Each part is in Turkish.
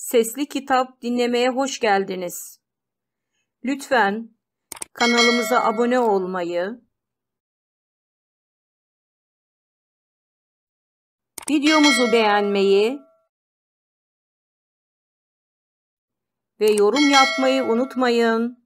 Sesli Kitap dinlemeye hoş geldiniz. Lütfen kanalımıza abone olmayı, videomuzu beğenmeyi ve yorum yapmayı unutmayın.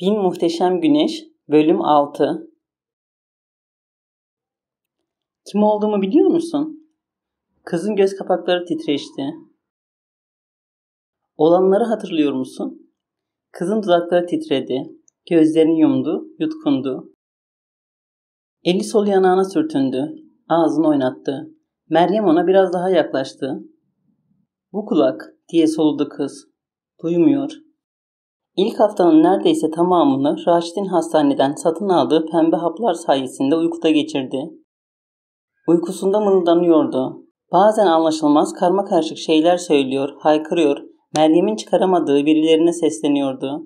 Bin Muhteşem Güneş Bölüm 6 Kim olduğumu biliyor musun? Kızın göz kapakları titreşti. Olanları hatırlıyor musun? Kızın dudakları titredi. Gözlerini yumdu, yutkundu. Eli sol yanağına sürtündü. Ağzını oynattı. Meryem ona biraz daha yaklaştı. Bu kulak diye soludu kız. Duymuyor. İlk haftanın neredeyse tamamını Raşit'in hastaneden satın aldığı pembe haplar sayesinde uykuda geçirdi. Uykusunda mırıldanıyordu. Bazen anlaşılmaz karma karışık şeyler söylüyor, haykırıyor, Meryem'in çıkaramadığı birilerine sesleniyordu.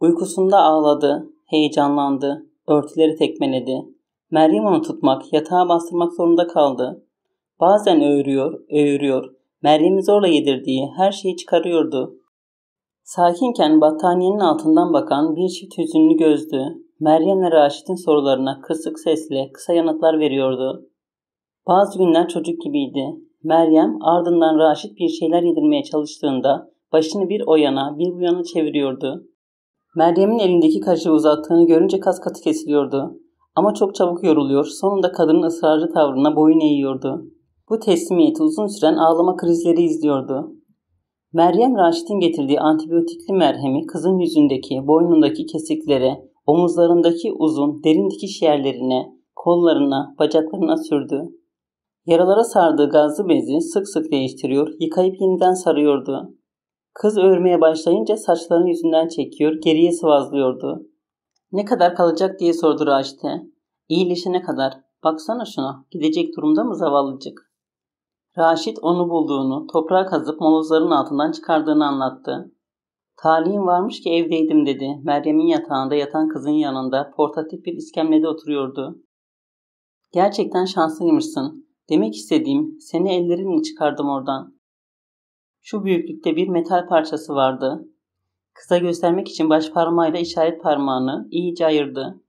Uykusunda ağladı, heyecanlandı, örtüleri tekmeledi. Meryem onu tutmak, yatağa bastırmak zorunda kaldı. Bazen öğürüyor, öğürüyor. Meryem'i zorla yedirdiği her şeyi çıkarıyordu. Sakinken battaniyenin altından bakan bir çift hüzünlü gözlü, Meryem'le Raşit'in sorularına kısık sesle kısa yanıtlar veriyordu. Bazı günler çocuk gibiydi. Meryem ardından Raşit bir şeyler yedirmeye çalıştığında başını bir o yana bir bu yana çeviriyordu. Meryem'in elindeki kaşığı uzattığını görünce kas katı kesiliyordu. Ama çok çabuk yoruluyor, sonunda kadının ısrarcı tavrına boyun eğiyordu. Bu teslimiyeti uzun süren ağlama krizleri izliyordu. Meryem Raşit'in getirdiği antibiyotikli merhemi kızın yüzündeki, boynundaki kesiklere, omuzlarındaki uzun, derin dikiş yerlerine, kollarına, bacaklarına sürdü. Yaralara sardığı gazlı bezi sık sık değiştiriyor, yıkayıp yeniden sarıyordu. Kız örmeye başlayınca saçlarını yüzünden çekiyor, geriye sıvazlıyordu. Ne kadar kalacak diye sordu Raşit'e. İyileşene kadar. Baksana şuna, gidecek durumda mı zavallıcık? Raşit onu bulduğunu, toprağa kazıp molozların altından çıkardığını anlattı. Talihim varmış ki evdeydim dedi. Meryem'in yatağında yatan kızın yanında portatif bir iskemlede oturuyordu. Gerçekten şanslıymışsın. Demek istediğim seni ellerimle çıkardım oradan. Şu büyüklükte bir metal parçası vardı. Kıza göstermek için baş parmağıyla işaret parmağını iyice ayırdı.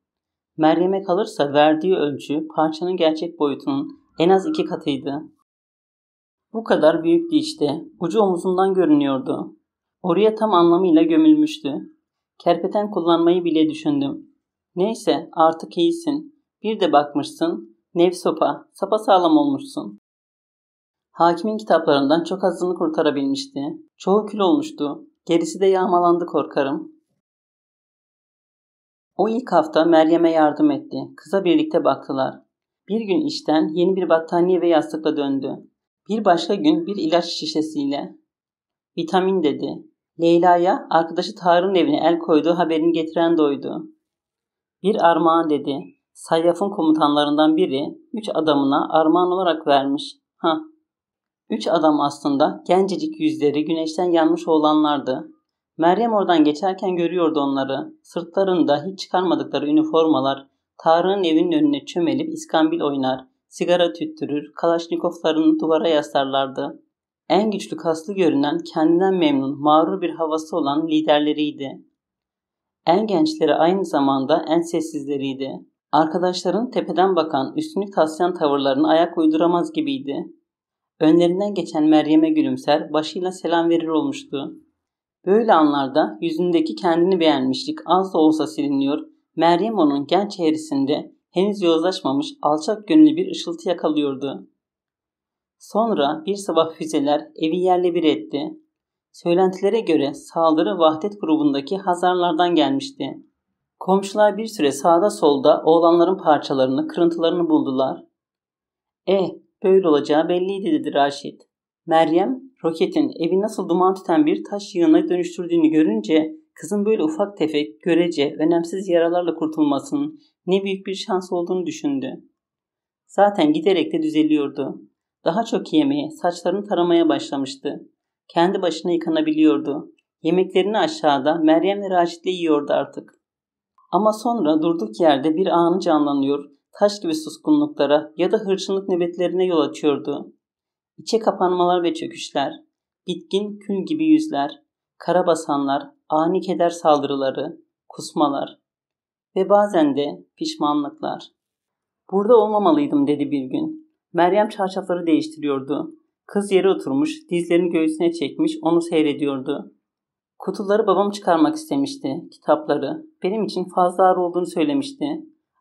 Meryem'e kalırsa verdiği ölçü parçanın gerçek boyutunun en az iki katıydı. Bu kadar büyüktü işte. Ucu omuzumdan görünüyordu. Oraya tam anlamıyla gömülmüştü. Kerpeten kullanmayı bile düşündüm. Neyse artık iyisin. Bir de bakmışsın. Nev sopa. Sapa sağlam olmuşsun. Hakimin kitaplarından çok azını kurtarabilmişti. Çoğu kül olmuştu. Gerisi de yağmalandı korkarım. O ilk hafta Meryem'e yardım etti. Kıza birlikte baktılar. Bir gün işten yeni bir battaniye ve yastıkla döndü. Bir başka gün bir ilaç şişesiyle vitamin dedi. Leyla'ya arkadaşı Tarık'ın evine el koyduğu haberini getiren doydu. Bir armağan dedi. Sayyaf'ın komutanlarından biri üç adamına armağan olarak vermiş. Ha. Üç adam aslında gencecik yüzleri güneşten yanmış olanlardı. Meryem oradan geçerken görüyordu onları. Sırtlarında hiç çıkarmadıkları üniformalar Tarık'ın evinin önüne çömelip iskambil oynar sigara tüttürür, kalaşnikoflarını duvara yaslarlardı. En güçlü kaslı görünen, kendinden memnun, mağrur bir havası olan liderleriydi. En gençleri aynı zamanda en sessizleriydi. Arkadaşların tepeden bakan, üstünü kaslayan tavırlarını ayak uyduramaz gibiydi. Önlerinden geçen Meryem'e gülümser, başıyla selam verir olmuştu. Böyle anlarda yüzündeki kendini beğenmişlik az da olsa siliniyor, Meryem onun genç çehresinde henüz yozlaşmamış alçak gönüllü bir ışıltı yakalıyordu. Sonra bir sabah füzeler evi yerle bir etti. Söylentilere göre saldırı Vahdet grubundaki Hazarlardan gelmişti. Komşular bir süre sağda solda oğlanların parçalarını, kırıntılarını buldular. Eh, böyle olacağı belliydi dedi Raşit. Meryem, roketin evi nasıl duman tüten bir taş yığına dönüştürdüğünü görünce kızın böyle ufak tefek, görece, önemsiz yaralarla kurtulmasının ne büyük bir şans olduğunu düşündü. Zaten giderek de düzeliyordu. Daha çok yemeye, saçlarını taramaya başlamıştı. Kendi başına yıkanabiliyordu. Yemeklerini aşağıda Meryem ve Raşit'le yiyordu artık. Ama sonra durduk yerde bir anı canlanıyor, taş gibi suskunluklara ya da hırçınlık nöbetlerine yol açıyordu. İçe kapanmalar ve çöküşler, bitkin kül gibi yüzler, kara basanlar, ani keder saldırıları, kusmalar, ve bazen de pişmanlıklar. Burada olmamalıydım dedi bir gün. Meryem çarşafları değiştiriyordu. Kız yere oturmuş, dizlerini göğsüne çekmiş, onu seyrediyordu. Kutuları babam çıkarmak istemişti, kitapları. Benim için fazla ağır olduğunu söylemişti.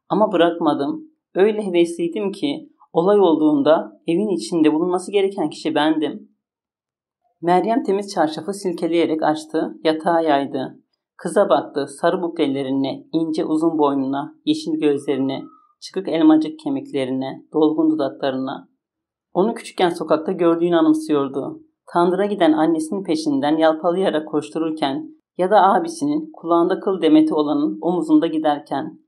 Ama bırakmadım. Öyle hevesliydim ki olay olduğunda evin içinde bulunması gereken kişi bendim. Meryem temiz çarşafı silkeleyerek açtı, yatağa yaydı. Kıza baktı sarı buklelerine, ince uzun boynuna, yeşil gözlerine, çıkık elmacık kemiklerine, dolgun dudaklarına. Onu küçükken sokakta gördüğünü anımsıyordu. Tandıra giden annesinin peşinden yalpalayarak koştururken ya da abisinin kulağında kıl demeti olanın omuzunda giderken,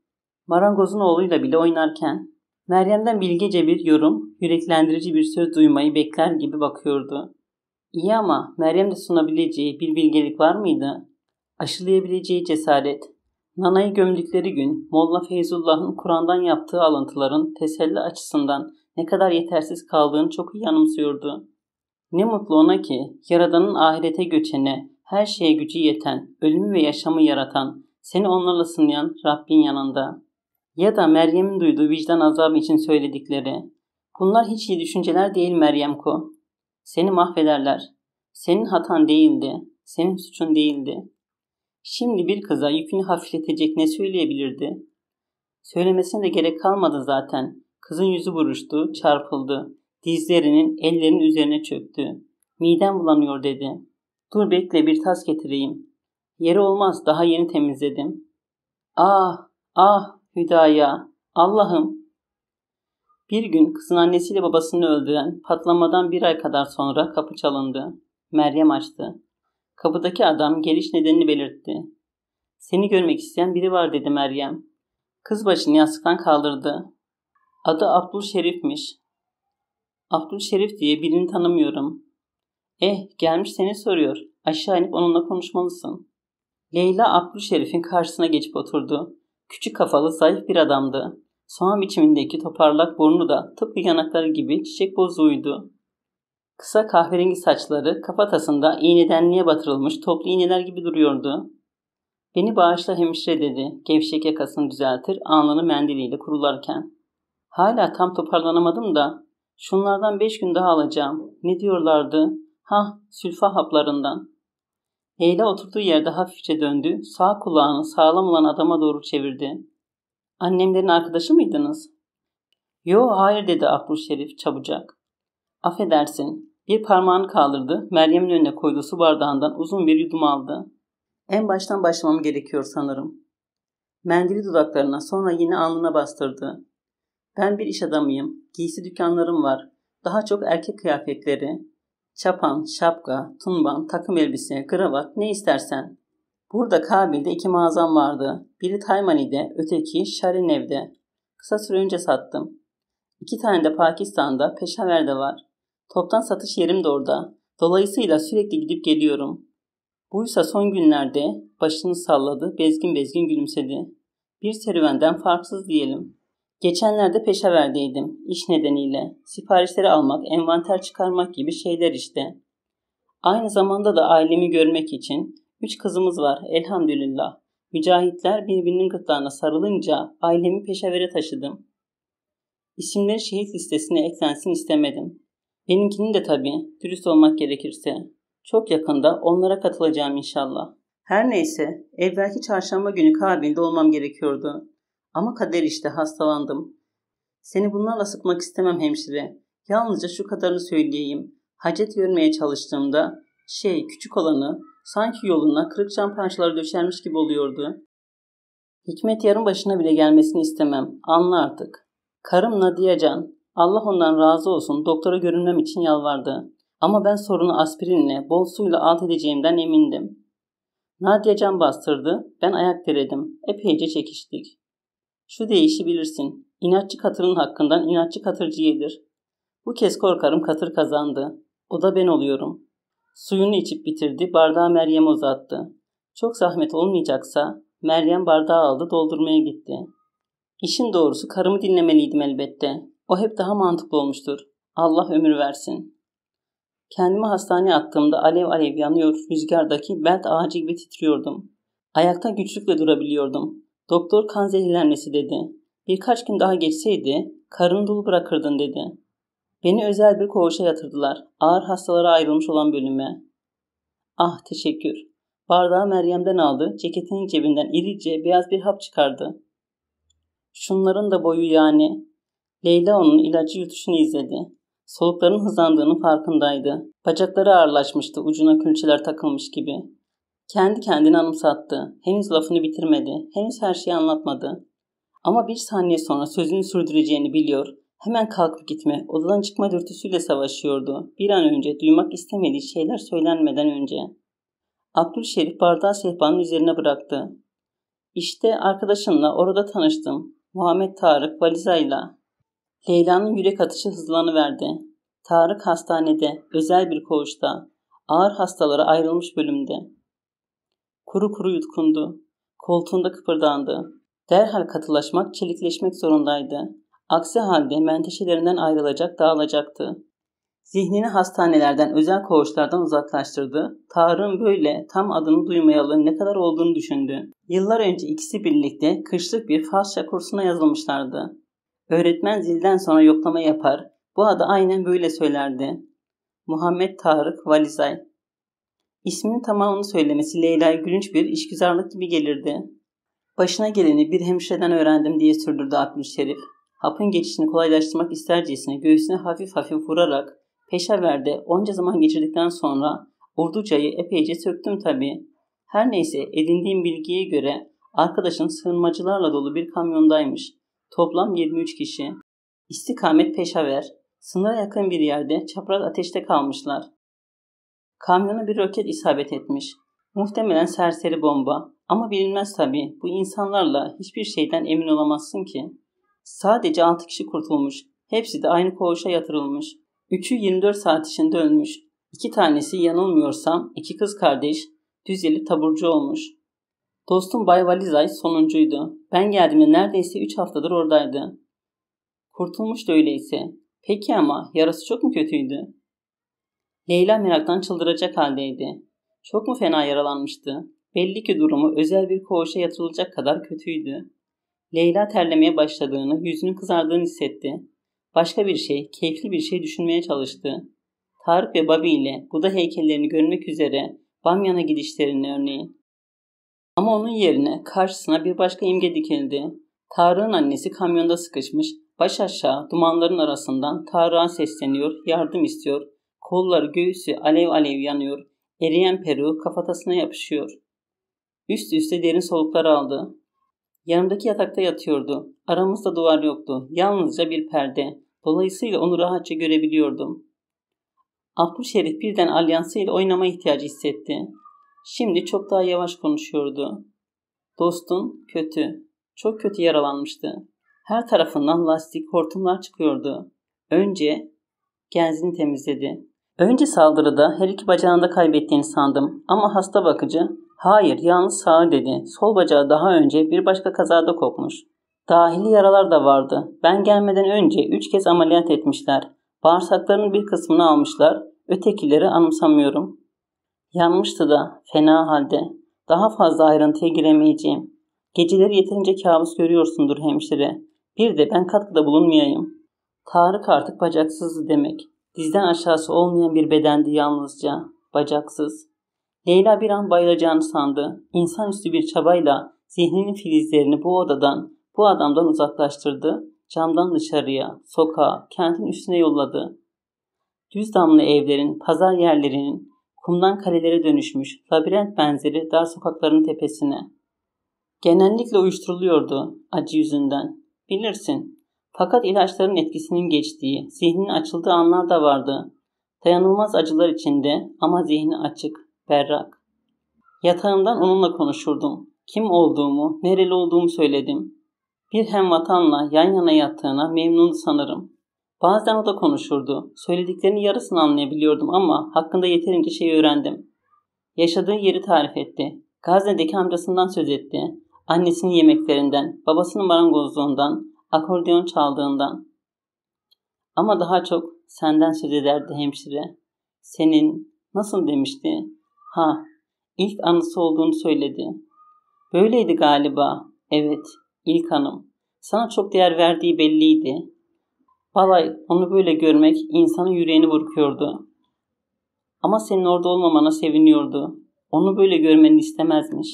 marangozun oğluyla bile oynarken, Meryem'den bilgece bir yorum, yüreklendirici bir söz duymayı bekler gibi bakıyordu. İyi ama Meryem de sunabileceği bir bilgelik var mıydı? aşılayabileceği cesaret, Nana'yı gömdükleri gün Molla Feyzullah'ın Kur'an'dan yaptığı alıntıların teselli açısından ne kadar yetersiz kaldığını çok iyi anımsıyordu. Ne mutlu ona ki Yaradan'ın ahirete göçene, her şeye gücü yeten, ölümü ve yaşamı yaratan, seni onlarla sınayan Rabbin yanında. Ya da Meryem'in duyduğu vicdan azabı için söyledikleri. Bunlar hiç iyi düşünceler değil Meryem ko. Seni mahvederler. Senin hatan değildi. Senin suçun değildi. Şimdi bir kıza yükünü hafifletecek ne söyleyebilirdi? Söylemesine de gerek kalmadı zaten. Kızın yüzü buruştu, çarpıldı. Dizlerinin, ellerinin üzerine çöktü. Midem bulanıyor dedi. Dur bekle bir tas getireyim. Yeri olmaz daha yeni temizledim. Ah, ah Hüdaya, Allah'ım. Bir gün kızın annesiyle babasını öldüren patlamadan bir ay kadar sonra kapı çalındı. Meryem açtı. Kapıdaki adam geliş nedenini belirtti. Seni görmek isteyen biri var dedi Meryem. Kız başını yastıktan kaldırdı. Adı Abdul Şerif'miş. Abdul Şerif diye birini tanımıyorum. Eh gelmiş seni soruyor. Aşağı inip onunla konuşmalısın. Leyla Abdul Şerif'in karşısına geçip oturdu. Küçük kafalı zayıf bir adamdı. Soğan biçimindeki toparlak burnu da tıpkı yanakları gibi çiçek bozuydu. Kısa kahverengi saçları kafatasında iğnedenliğe batırılmış toplu iğneler gibi duruyordu. Beni bağışla hemşire dedi. Gevşek yakasını düzeltir, alnını mendiliyle kurularken. Hala tam toparlanamadım da. Şunlardan beş gün daha alacağım. Ne diyorlardı? Ha, sülfa haplarından. Leyla oturduğu yerde hafifçe döndü. Sağ kulağını sağlam olan adama doğru çevirdi. Annemlerin arkadaşı mıydınız? Yo hayır dedi Şerif çabucak. Affedersin. Bir parmağını kaldırdı. Meryem'in önüne koyduğu su bardağından uzun bir yudum aldı. En baştan başlamam gerekiyor sanırım. Mendili dudaklarına sonra yine alnına bastırdı. Ben bir iş adamıyım. Giysi dükkanlarım var. Daha çok erkek kıyafetleri. Çapan, şapka, tunban, takım elbise, kravat ne istersen. Burada Kabil'de iki mağazam vardı. Biri Taymani'de, öteki Şarinev'de. Kısa süre önce sattım. İki tane de Pakistan'da, Peşaver'de var. Toptan satış yerim de orada. Dolayısıyla sürekli gidip geliyorum. Buysa son günlerde başını salladı, bezgin bezgin gülümsedi. Bir serüvenden farksız diyelim. Geçenlerde Peşaver'deydim iş nedeniyle. Siparişleri almak, envanter çıkarmak gibi şeyler işte. Aynı zamanda da ailemi görmek için üç kızımız var elhamdülillah. Mücahitler birbirinin gırtlağına sarılınca ailemi Peşaver'e taşıdım. İsimleri şehit listesine eklensin istemedim. Benimkinin de tabii, dürüst olmak gerekirse. Çok yakında onlara katılacağım inşallah. Her neyse, evvelki çarşamba günü Kabil'de olmam gerekiyordu. Ama kader işte hastalandım. Seni bunlarla sıkmak istemem hemşire. Yalnızca şu kadarını söyleyeyim. Hacet görmeye çalıştığımda, şey küçük olanı, sanki yoluna kırık cam parçaları döşermiş gibi oluyordu. Hikmet yarın başına bile gelmesini istemem. Anla artık. Karım Nadiye Can, Allah ondan razı olsun doktora görünmem için yalvardı. Ama ben sorunu aspirinle, bol suyla alt edeceğimden emindim. Nadia can bastırdı, ben ayak diredim. Epeyce çekiştik. Şu değişi bilirsin. İnatçı katırın hakkından inatçı katırcı yedir. Bu kez korkarım katır kazandı. O da ben oluyorum. Suyunu içip bitirdi, bardağı Meryem uzattı. Çok zahmet olmayacaksa Meryem bardağı aldı doldurmaya gitti. İşin doğrusu karımı dinlemeliydim elbette. O hep daha mantıklı olmuştur. Allah ömür versin. Kendimi hastaneye attığımda alev alev yanıyor rüzgardaki belt ağacı gibi titriyordum. Ayakta güçlükle durabiliyordum. Doktor kan zehirlenmesi dedi. Birkaç gün daha geçseydi karın dolu bırakırdın dedi. Beni özel bir koğuşa yatırdılar. Ağır hastalara ayrılmış olan bölüme. Ah teşekkür. Bardağı Meryem'den aldı. Ceketinin cebinden irice beyaz bir hap çıkardı. Şunların da boyu yani. Leyla onun ilacı yutuşunu izledi. Solukların hızlandığını farkındaydı. Bacakları ağırlaşmıştı ucuna külçeler takılmış gibi. Kendi kendini anımsattı. Henüz lafını bitirmedi. Henüz her şeyi anlatmadı. Ama bir saniye sonra sözünü sürdüreceğini biliyor. Hemen kalkıp gitme, odadan çıkma dürtüsüyle savaşıyordu. Bir an önce duymak istemediği şeyler söylenmeden önce. Abdülşerif bardağı sehpanın üzerine bıraktı. İşte arkadaşınla orada tanıştım. Muhammed Tarık Valiza'yla. Leyla'nın yürek atışı hızlanıverdi. Tarık hastanede, özel bir koğuşta, ağır hastalara ayrılmış bölümde. Kuru kuru yutkundu. Koltuğunda kıpırdandı. Derhal katılaşmak, çelikleşmek zorundaydı. Aksi halde menteşelerinden ayrılacak, dağılacaktı. Zihnini hastanelerden, özel koğuşlardan uzaklaştırdı. Tarık'ın böyle tam adını duymayalı ne kadar olduğunu düşündü. Yıllar önce ikisi birlikte kışlık bir Farsça kursuna yazılmışlardı. Öğretmen zilden sonra yoklama yapar. Bu adı aynen böyle söylerdi. Muhammed Tarık Valizay. İsminin tamamını söylemesi Leyla'ya gülünç bir işgüzarlık gibi gelirdi. Başına geleni bir hemşireden öğrendim diye sürdürdü Abdülşerif. Hapın geçişini kolaylaştırmak istercesine göğsüne hafif hafif vurarak peşeverde onca zaman geçirdikten sonra Urduca'yı epeyce söktüm tabi. Her neyse edindiğim bilgiye göre arkadaşın sığınmacılarla dolu bir kamyondaymış. Toplam 23 kişi. İstikamet Peşaver. Sınıra yakın bir yerde çapraz ateşte kalmışlar. Kamyona bir roket isabet etmiş. Muhtemelen serseri bomba. Ama bilinmez tabii. Bu insanlarla hiçbir şeyden emin olamazsın ki. Sadece 6 kişi kurtulmuş. Hepsi de aynı koğuşa yatırılmış. Üçü 24 saat içinde ölmüş. İki tanesi yanılmıyorsam iki kız kardeş düzeli taburcu olmuş. Dostum Bay Valizay sonuncuydu. Ben geldiğimde neredeyse 3 haftadır oradaydı. Kurtulmuştu öyleyse. Peki ama yarası çok mu kötüydü? Leyla meraktan çıldıracak haldeydi. Çok mu fena yaralanmıştı? Belli ki durumu özel bir koğuşa yatırılacak kadar kötüydü. Leyla terlemeye başladığını, yüzünün kızardığını hissetti. Başka bir şey, keyifli bir şey düşünmeye çalıştı. Tarık ve Babi ile Buda heykellerini görmek üzere Bamyan'a gidişlerini örneğin ama onun yerine karşısına bir başka imge dikildi. Tarık'ın annesi kamyonda sıkışmış, baş aşağı dumanların arasından Tarık'a sesleniyor, yardım istiyor. Kolları göğüsü alev alev yanıyor. Eriyen peruğu kafatasına yapışıyor. Üst üste derin soluklar aldı. Yanımdaki yatakta yatıyordu. Aramızda duvar yoktu. Yalnızca bir perde. Dolayısıyla onu rahatça görebiliyordum. Abdülşerif birden alyansıyla oynama ihtiyacı hissetti. Şimdi çok daha yavaş konuşuyordu. Dostun kötü, çok kötü yaralanmıştı. Her tarafından lastik hortumlar çıkıyordu. Önce genzini temizledi. Önce saldırıda her iki bacağını da kaybettiğini sandım ama hasta bakıcı hayır yalnız sağ dedi. Sol bacağı daha önce bir başka kazada kopmuş. Dahili yaralar da vardı. Ben gelmeden önce 3 kez ameliyat etmişler. Bağırsaklarının bir kısmını almışlar. Ötekileri anımsamıyorum. Yanmıştı da fena halde. Daha fazla ayrıntıya giremeyeceğim. Geceleri yeterince kabus görüyorsundur hemşire. Bir de ben katkıda bulunmayayım. Tarık artık bacaksızdı demek. Dizden aşağısı olmayan bir bedendi yalnızca. Bacaksız. Leyla bir an bayılacağını sandı. İnsanüstü bir çabayla zihninin filizlerini bu odadan, bu adamdan uzaklaştırdı. Camdan dışarıya, sokağa, kentin üstüne yolladı. Düz damlı evlerin, pazar yerlerinin, kumdan kalelere dönüşmüş, labirent benzeri dar sokakların tepesine. Genellikle uyuşturuluyordu acı yüzünden. Bilirsin. Fakat ilaçların etkisinin geçtiği, zihnin açıldığı anlar da vardı. Dayanılmaz acılar içinde ama zihni açık, berrak. Yatağımdan onunla konuşurdum. Kim olduğumu, nereli olduğumu söyledim. Bir hem vatanla yan yana yattığına memnun sanırım. Bazen o da konuşurdu. Söylediklerinin yarısını anlayabiliyordum ama hakkında yeterince şey öğrendim. Yaşadığı yeri tarif etti. Gazze'deki amcasından söz etti. Annesinin yemeklerinden, babasının marangozluğundan, akordeon çaldığından. Ama daha çok senden söz ederdi hemşire. Senin, nasıl demişti? Ha, ilk anısı olduğunu söyledi. Böyleydi galiba. Evet, ilk hanım. Sana çok değer verdiği belliydi. Vallahi onu böyle görmek insanın yüreğini burkuyordu. Ama senin orada olmamana seviniyordu. Onu böyle görmeni istemezmiş.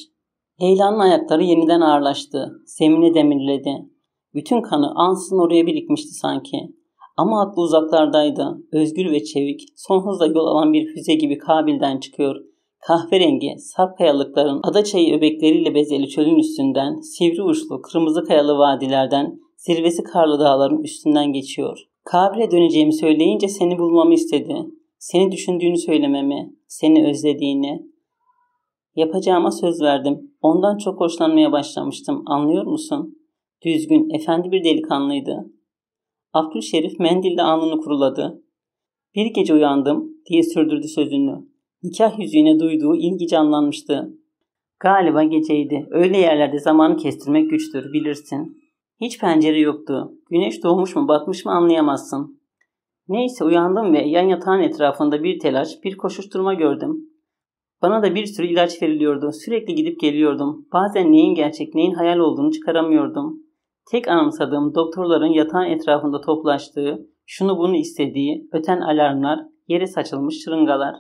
Leyla'nın ayakları yeniden ağırlaştı. Semine demirledi. Bütün kanı ansızın oraya birikmişti sanki. Ama aklı uzaklardaydı. Özgür ve çevik, son hızla yol alan bir füze gibi Kabil'den çıkıyor. Kahverengi, sarp kayalıkların adaçayı öbekleriyle bezeli çölün üstünden, sivri uçlu kırmızı kayalı vadilerden Zirvesi karlı dağların üstünden geçiyor. Kabil'e döneceğimi söyleyince seni bulmamı istedi. Seni düşündüğünü söylememi, seni özlediğini. Yapacağıma söz verdim. Ondan çok hoşlanmaya başlamıştım. Anlıyor musun? Düzgün, efendi bir delikanlıydı. Abdülşerif mendilde alnını kuruladı. Bir gece uyandım diye sürdürdü sözünü. Nikah yüzüğüne duyduğu ilgi canlanmıştı. Galiba geceydi. Öyle yerlerde zamanı kestirmek güçtür, bilirsin. Hiç pencere yoktu. Güneş doğmuş mu batmış mı anlayamazsın. Neyse uyandım ve yan yatağın etrafında bir telaş, bir koşuşturma gördüm. Bana da bir sürü ilaç veriliyordu. Sürekli gidip geliyordum. Bazen neyin gerçek neyin hayal olduğunu çıkaramıyordum. Tek anımsadığım doktorların yatağın etrafında toplaştığı, şunu bunu istediği, öten alarmlar, yere saçılmış şırıngalar.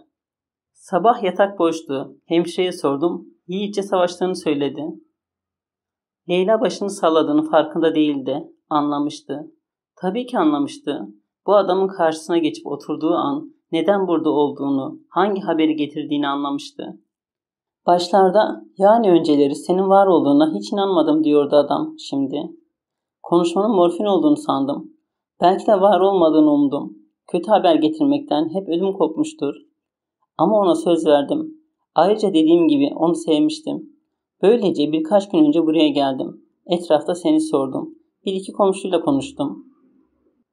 Sabah yatak boştu. Hemşireye sordum. Yiğitçe savaştığını söyledi. Leyla başını salladığını farkında değildi. Anlamıştı. Tabii ki anlamıştı. Bu adamın karşısına geçip oturduğu an neden burada olduğunu, hangi haberi getirdiğini anlamıştı. Başlarda yani önceleri senin var olduğuna hiç inanmadım diyordu adam şimdi. Konuşmanın morfin olduğunu sandım. Belki de var olmadığını umdum. Kötü haber getirmekten hep ödüm kopmuştur. Ama ona söz verdim. Ayrıca dediğim gibi onu sevmiştim. Böylece birkaç gün önce buraya geldim. Etrafta seni sordum. Bir iki komşuyla konuştum.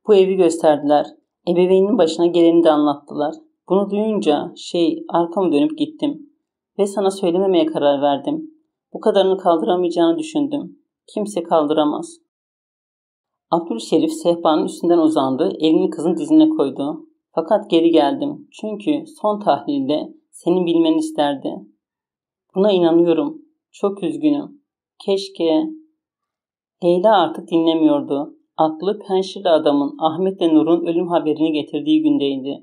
Bu evi gösterdiler. Ebeveynin başına geleni de anlattılar. Bunu duyunca şey arkamı dönüp gittim. Ve sana söylememeye karar verdim. Bu kadarını kaldıramayacağını düşündüm. Kimse kaldıramaz. Abdülşerif sehpanın üstünden uzandı, elini kızın dizine koydu. Fakat geri geldim. Çünkü son tahlilde senin bilmeni isterdi. Buna inanıyorum. Çok üzgünüm. Keşke... Leyla artık dinlemiyordu. Aklı penşirli adamın Ahmet ve Nur'un ölüm haberini getirdiği gündeydi.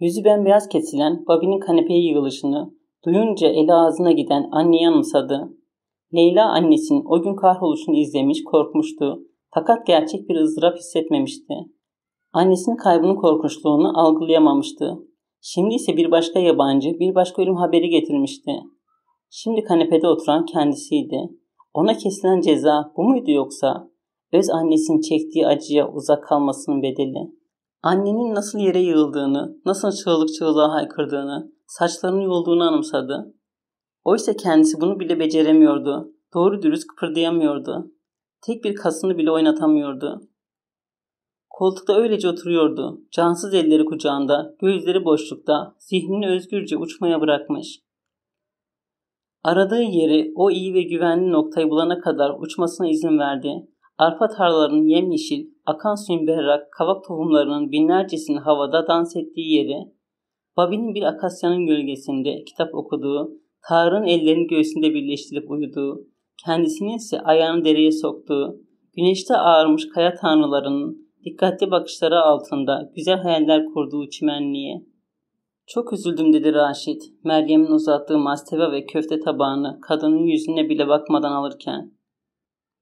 Yüzü bembeyaz kesilen Babi'nin kanepeye yığılışını duyunca eli ağzına giden anneye anımsadı. Leyla annesinin o gün kahroluşunu izlemiş korkmuştu. Fakat gerçek bir ızdırap hissetmemişti. Annesinin kaybının korkunçluğunu algılayamamıştı. Şimdi ise bir başka yabancı, bir başka ölüm haberi getirmişti. Şimdi kanepede oturan kendisiydi. Ona kesilen ceza bu muydu yoksa? Öz annesinin çektiği acıya uzak kalmasının bedeli. Annenin nasıl yere yığıldığını, nasıl çığlık çığlığa haykırdığını, saçlarının yolduğunu anımsadı. Oysa kendisi bunu bile beceremiyordu. Doğru dürüst kıpırdayamıyordu. Tek bir kasını bile oynatamıyordu. Koltukta öylece oturuyordu. Cansız elleri kucağında, gözleri boşlukta, zihnini özgürce uçmaya bırakmış. Aradığı yeri o iyi ve güvenli noktayı bulana kadar uçmasına izin verdi. Arpa tarlalarının yemyeşil, akan suyun berrak, kavak tohumlarının binlercesini havada dans ettiği yeri, Babi'nin bir akasyanın gölgesinde kitap okuduğu, Tarık'ın ellerini göğsünde birleştirip uyuduğu, kendisinin ise ayağını dereye soktuğu, güneşte ağarmış kaya tanrılarının dikkatli bakışları altında güzel hayaller kurduğu çimenliğe, çok üzüldüm dedi Raşit. Meryem'in uzattığı masteva ve köfte tabağını kadının yüzüne bile bakmadan alırken.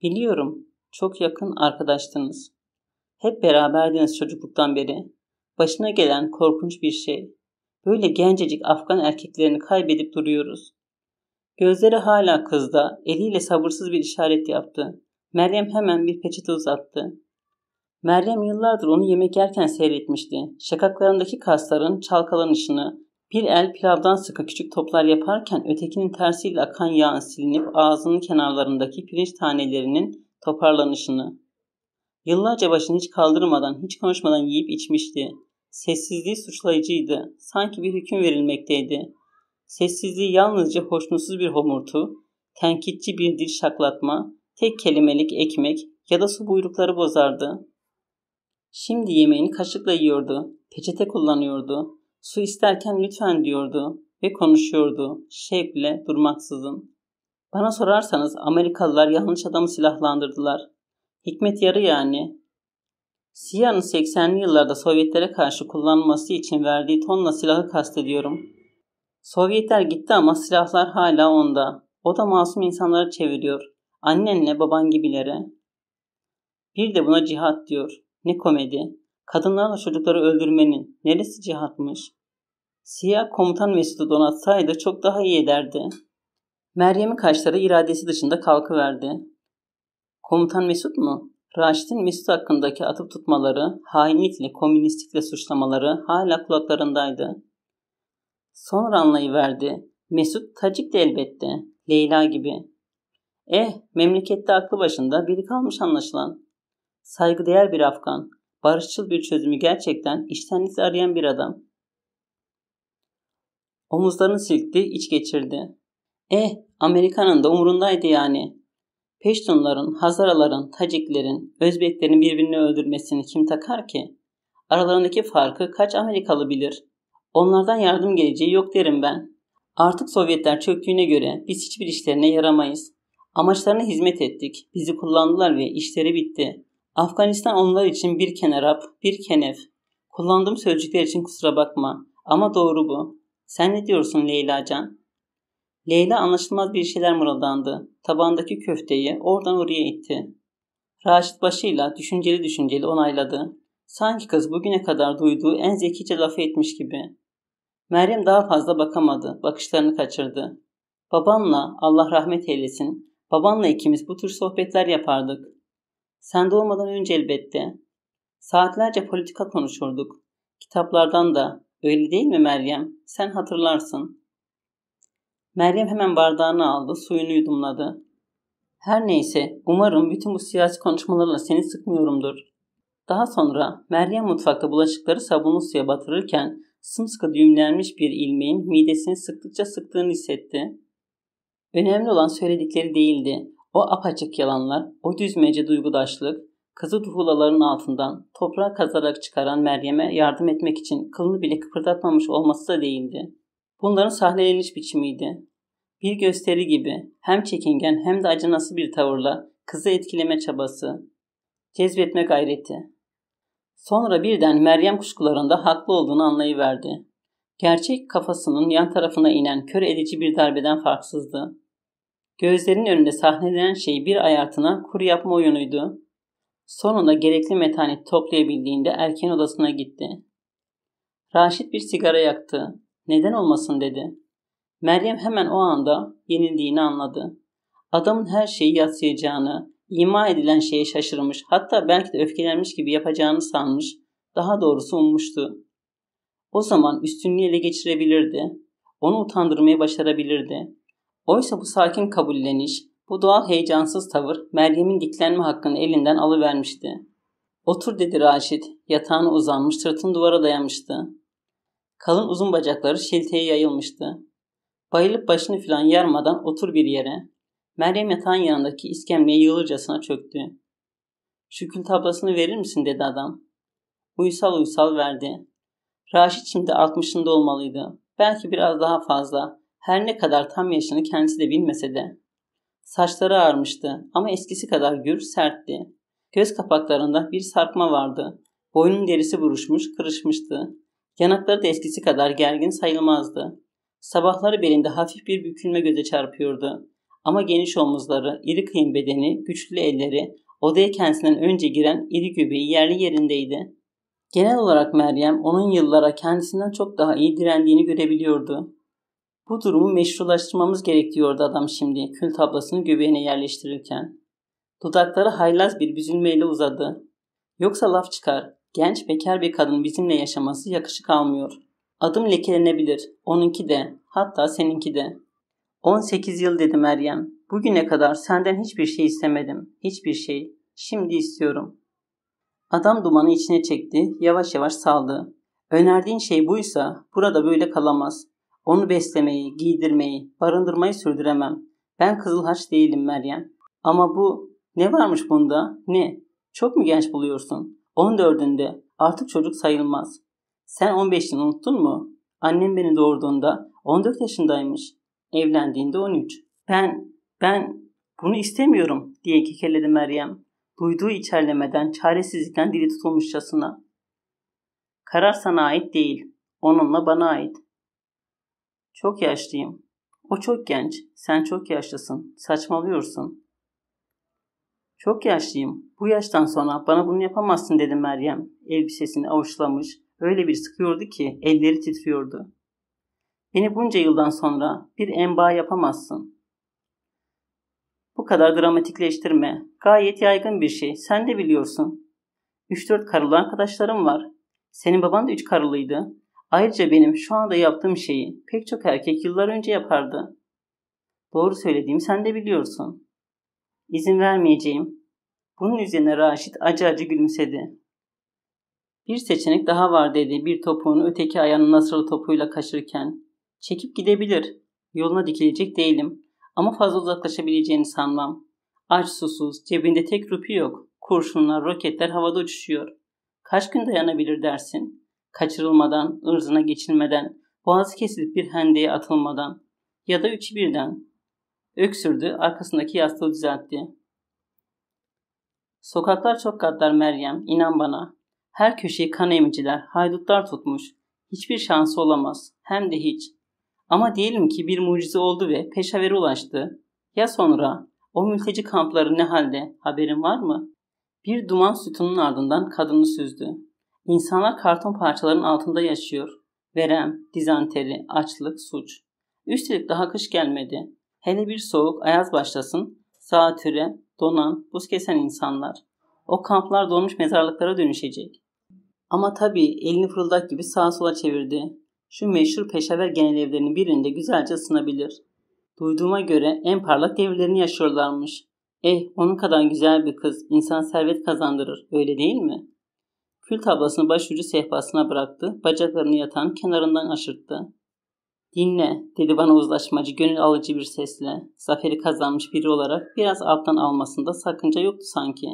Biliyorum. Çok yakın arkadaştınız. Hep beraberdiniz çocukluktan beri. Başına gelen korkunç bir şey. Böyle gencecik Afgan erkeklerini kaybedip duruyoruz. Gözleri hala kızda, eliyle sabırsız bir işaret yaptı. Meryem hemen bir peçete uzattı. Meryem yıllardır onu yemek yerken seyretmişti. Şakaklarındaki kasların çalkalanışını, bir el pilavdan sıkı küçük toplar yaparken ötekinin tersiyle akan yağın silinip ağzının kenarlarındaki pirinç tanelerinin toparlanışını. Yıllarca başını hiç kaldırmadan, hiç konuşmadan yiyip içmişti. Sessizliği suçlayıcıydı. Sanki bir hüküm verilmekteydi. Sessizliği yalnızca hoşnutsuz bir homurtu, tenkitçi bir dil şaklatma, tek kelimelik ekmek ya da su buyrukları bozardı. Şimdi yemeğini kaşıkla yiyordu, peçete kullanıyordu, su isterken lütfen diyordu ve konuşuyordu şevkle durmaksızın. Bana sorarsanız Amerikalılar yanlış adamı silahlandırdılar. Hikmet yarı yani. SİA'nın 80'li yıllarda Sovyetlere karşı kullanması için verdiği tonla silahı kastediyorum. Sovyetler gitti ama silahlar hala onda. O da masum insanları çeviriyor. Annenle baban gibilere. Bir de buna cihat diyor. Ne komedi. Kadınlarla çocukları öldürmenin neresi cihatmış? Siyah komutan Mesut'u donatsaydı çok daha iyi ederdi. Meryem'in kaşları iradesi dışında kalkıverdi. Komutan Mesut mu? Raşit'in Mesut hakkındaki atıp tutmaları, hainlikle, komünistlikle suçlamaları hala kulaklarındaydı. Sonra anlayıverdi. Mesut Tacik de elbette. Leyla gibi. Eh, memlekette aklı başında biri kalmış anlaşılan. Saygıdeğer bir Afgan, barışçıl bir çözümü gerçekten içtenlikle arayan bir adam. Omuzlarını silkti, iç geçirdi. Eh, Amerika'nın da umurundaydı yani. Peştunların, Hazaraların, Taciklerin, Özbeklerin birbirini öldürmesini kim takar ki? Aralarındaki farkı kaç Amerikalı bilir? Onlardan yardım geleceği yok derim ben. Artık Sovyetler çöktüğüne göre biz hiçbir işlerine yaramayız. Amaçlarına hizmet ettik, bizi kullandılar ve işleri bitti. Afganistan onlar için bir kenarap, bir kenef. Kullandığım sözcükler için kusura bakma. Ama doğru bu. Sen ne diyorsun Leyla Can? Leyla anlaşılmaz bir şeyler mırıldandı. Tabağındaki köfteyi oradan oraya itti. Raşit başıyla düşünceli düşünceli onayladı. Sanki kız bugüne kadar duyduğu en zekice lafı etmiş gibi. Meryem daha fazla bakamadı, bakışlarını kaçırdı. Babanla, Allah rahmet eylesin, babanla ikimiz bu tür sohbetler yapardık. Sen doğmadan önce elbette. Saatlerce politika konuşurduk. Kitaplardan da. Öyle değil mi Meryem? Sen hatırlarsın. Meryem hemen bardağını aldı, suyunu yudumladı. Her neyse, umarım bütün bu siyasi konuşmalarla seni sıkmıyorumdur. Daha sonra Meryem mutfakta bulaşıkları sabunlu suya batırırken sımsıkı düğümlenmiş bir ilmeğin midesini sıktıkça sıktığını hissetti. Önemli olan söyledikleri değildi. O apaçık yalanlar, o düzmece duygudaşlık, kızı tuhulaların altından toprağa kazarak çıkaran Meryem'e yardım etmek için kılını bile kıpırdatmamış olması da değildi. Bunların sahneleniş biçimiydi. Bir gösteri gibi hem çekingen hem de acınası bir tavırla kızı etkileme çabası, cezbetme gayreti. Sonra birden Meryem kuşkularında haklı olduğunu anlayıverdi. Gerçek kafasının yan tarafına inen kör edici bir darbeden farksızdı. Gözlerinin önünde sahnelenen şey bir ayartına kuru yapma oyunuydu. Sonunda gerekli metaneti toplayabildiğinde erken odasına gitti. Raşit bir sigara yaktı. Neden olmasın dedi. Meryem hemen o anda yenildiğini anladı. Adamın her şeyi yatsıyacağını, ima edilen şeye şaşırmış, hatta belki de öfkelenmiş gibi yapacağını sanmış, daha doğrusu ummuştu. O zaman üstünlüğü ele geçirebilirdi. Onu utandırmayı başarabilirdi. Oysa bu sakin kabulleniş, bu doğal heyecansız tavır Meryem'in diklenme hakkını elinden alıvermişti. Otur dedi Raşit, yatağına uzanmış sırtın duvara dayanmıştı. Kalın uzun bacakları şilteye yayılmıştı. Bayılıp başını filan yarmadan otur bir yere. Meryem yatağın yanındaki iskemleye yığılırcasına çöktü. Şükül tablasını verir misin dedi adam. Uysal uysal verdi. Raşit şimdi altmışında olmalıydı. Belki biraz daha fazla. Her ne kadar tam yaşını kendisi de bilmese de. Saçları ağarmıştı ama eskisi kadar gür, sertti. Göz kapaklarında bir sarkma vardı. Boynun derisi buruşmuş, kırışmıştı. Yanakları da eskisi kadar gergin sayılmazdı. Sabahları belinde hafif bir bükülme göze çarpıyordu. Ama geniş omuzları, iri kıyım bedeni, güçlü elleri, odaya kendisinden önce giren iri göbeği yerli yerindeydi. Genel olarak Meryem onun yıllara kendisinden çok daha iyi direndiğini görebiliyordu. Bu durumu meşrulaştırmamız gerekiyordu adam şimdi kül tablasını göbeğine yerleştirirken. Dudakları haylaz bir büzülmeyle uzadı. Yoksa laf çıkar. Genç bekar bir kadın bizimle yaşaması yakışık almıyor. Adım lekelenebilir. Onunki de. Hatta seninki de. 18 yıl dedi Meryem. Bugüne kadar senden hiçbir şey istemedim. Hiçbir şey. Şimdi istiyorum. Adam dumanı içine çekti. Yavaş yavaş saldı. Önerdiğin şey buysa burada böyle kalamaz. Onu beslemeyi, giydirmeyi, barındırmayı sürdüremem. Ben Kızılhaç değilim Meryem. Ama bu ne varmış bunda? Ne? Çok mu genç buluyorsun? 14'ünde artık çocuk sayılmaz. Sen 15'ini unuttun mu? Annem beni doğurduğunda 14 yaşındaymış. Evlendiğinde 13. Ben, ben bunu istemiyorum diye kekeledi Meryem. Duyduğu içerlemeden, çaresizlikten dili tutulmuşçasına. Karar sana ait değil. Onunla bana ait. Çok yaşlıyım. O çok genç. Sen çok yaşlısın. Saçmalıyorsun. Çok yaşlıyım. Bu yaştan sonra bana bunu yapamazsın dedi Meryem. Elbisesini avuçlamış. Öyle bir sıkıyordu ki elleri titriyordu. Beni bunca yıldan sonra bir enba yapamazsın. Bu kadar dramatikleştirme. Gayet yaygın bir şey. Sen de biliyorsun. Üç dört karılı arkadaşlarım var. Senin baban da üç karılıydı. Ayrıca benim şu anda yaptığım şeyi pek çok erkek yıllar önce yapardı. Doğru söylediğimi sen de biliyorsun. İzin vermeyeceğim. Bunun üzerine Raşit acı acı gülümsedi. Bir seçenek daha var dedi bir topuğun öteki ayağının nasırlı topuyla kaşırken. Çekip gidebilir. Yoluna dikilecek değilim. Ama fazla uzaklaşabileceğini sanmam. Aç susuz, cebinde tek rupi yok. Kurşunlar, roketler havada uçuşuyor. Kaç gün dayanabilir dersin? kaçırılmadan, ırzına geçilmeden, boğazı kesilip bir hendeye atılmadan ya da üçü birden. Öksürdü, arkasındaki yastığı düzeltti. Sokaklar çok katlar Meryem, inan bana. Her köşeyi kan emiciler, haydutlar tutmuş. Hiçbir şansı olamaz, hem de hiç. Ama diyelim ki bir mucize oldu ve peşavere ulaştı. Ya sonra? O mülteci kampları ne halde? Haberin var mı? Bir duman sütunun ardından kadını süzdü. İnsanlar karton parçalarının altında yaşıyor. Verem, dizanteri, açlık, suç. Üstelik daha kış gelmedi. Hele bir soğuk, ayaz başlasın. Saatüre, donan, buz kesen insanlar. O kamplar donmuş mezarlıklara dönüşecek. Ama tabii elini fırıldak gibi sağa sola çevirdi. Şu meşhur peşaver genel evlerinin birinde güzelce ısınabilir. Duyduğuma göre en parlak devirlerini yaşıyorlarmış. Eh onun kadar güzel bir kız insan servet kazandırır öyle değil mi?'' Kül tablasını başucu sehpasına bıraktı, bacaklarını yatan kenarından aşırttı. Dinle, dedi bana uzlaşmacı, gönül alıcı bir sesle. Zaferi kazanmış biri olarak biraz alttan almasında sakınca yoktu sanki.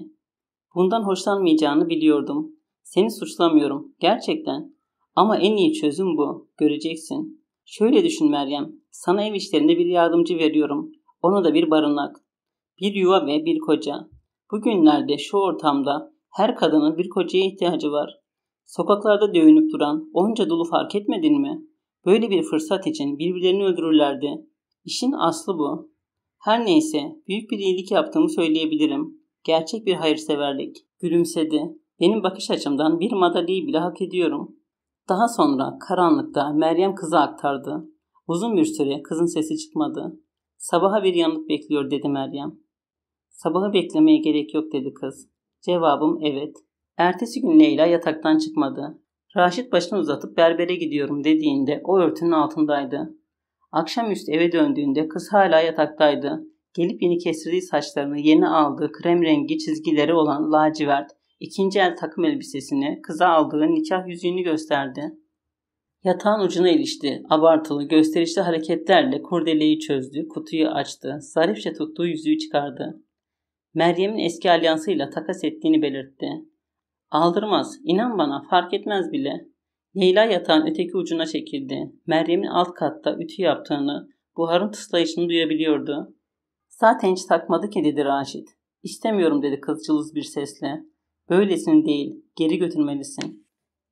Bundan hoşlanmayacağını biliyordum. Seni suçlamıyorum, gerçekten. Ama en iyi çözüm bu, göreceksin. Şöyle düşün Meryem, sana ev işlerinde bir yardımcı veriyorum. Ona da bir barınak, bir yuva ve bir koca. Bugünlerde şu ortamda her kadının bir kocaya ihtiyacı var. Sokaklarda dövünüp duran onca dolu fark etmedin mi? Böyle bir fırsat için birbirlerini öldürürlerdi. İşin aslı bu. Her neyse büyük bir iyilik yaptığımı söyleyebilirim. Gerçek bir hayırseverlik. Gülümsedi. Benim bakış açımdan bir madalyayı bile hak ediyorum. Daha sonra karanlıkta Meryem kızı aktardı. Uzun bir süre kızın sesi çıkmadı. Sabaha bir yanıt bekliyor dedi Meryem. Sabahı beklemeye gerek yok dedi kız. Cevabım evet. Ertesi gün Leyla yataktan çıkmadı. Raşit başını uzatıp berbere gidiyorum dediğinde o örtünün altındaydı. Akşamüstü eve döndüğünde kız hala yataktaydı. Gelip yeni kestirdiği saçlarını yeni aldığı krem rengi çizgileri olan lacivert ikinci el takım elbisesini kıza aldığı nikah yüzüğünü gösterdi. Yatağın ucuna ilişti. Abartılı, gösterişli hareketlerle kurdeleyi çözdü, kutuyu açtı. Zarifçe tuttuğu yüzüğü çıkardı. Meryem'in eski alyansıyla takas ettiğini belirtti. Aldırmaz, inan bana fark etmez bile. Leyla yatağın öteki ucuna çekildi. Meryem'in alt katta ütü yaptığını, buharın tıslayışını duyabiliyordu. Zaten hiç takmadı ki dedi Raşit. İstemiyorum dedi kızcılız bir sesle. Böylesin değil, geri götürmelisin.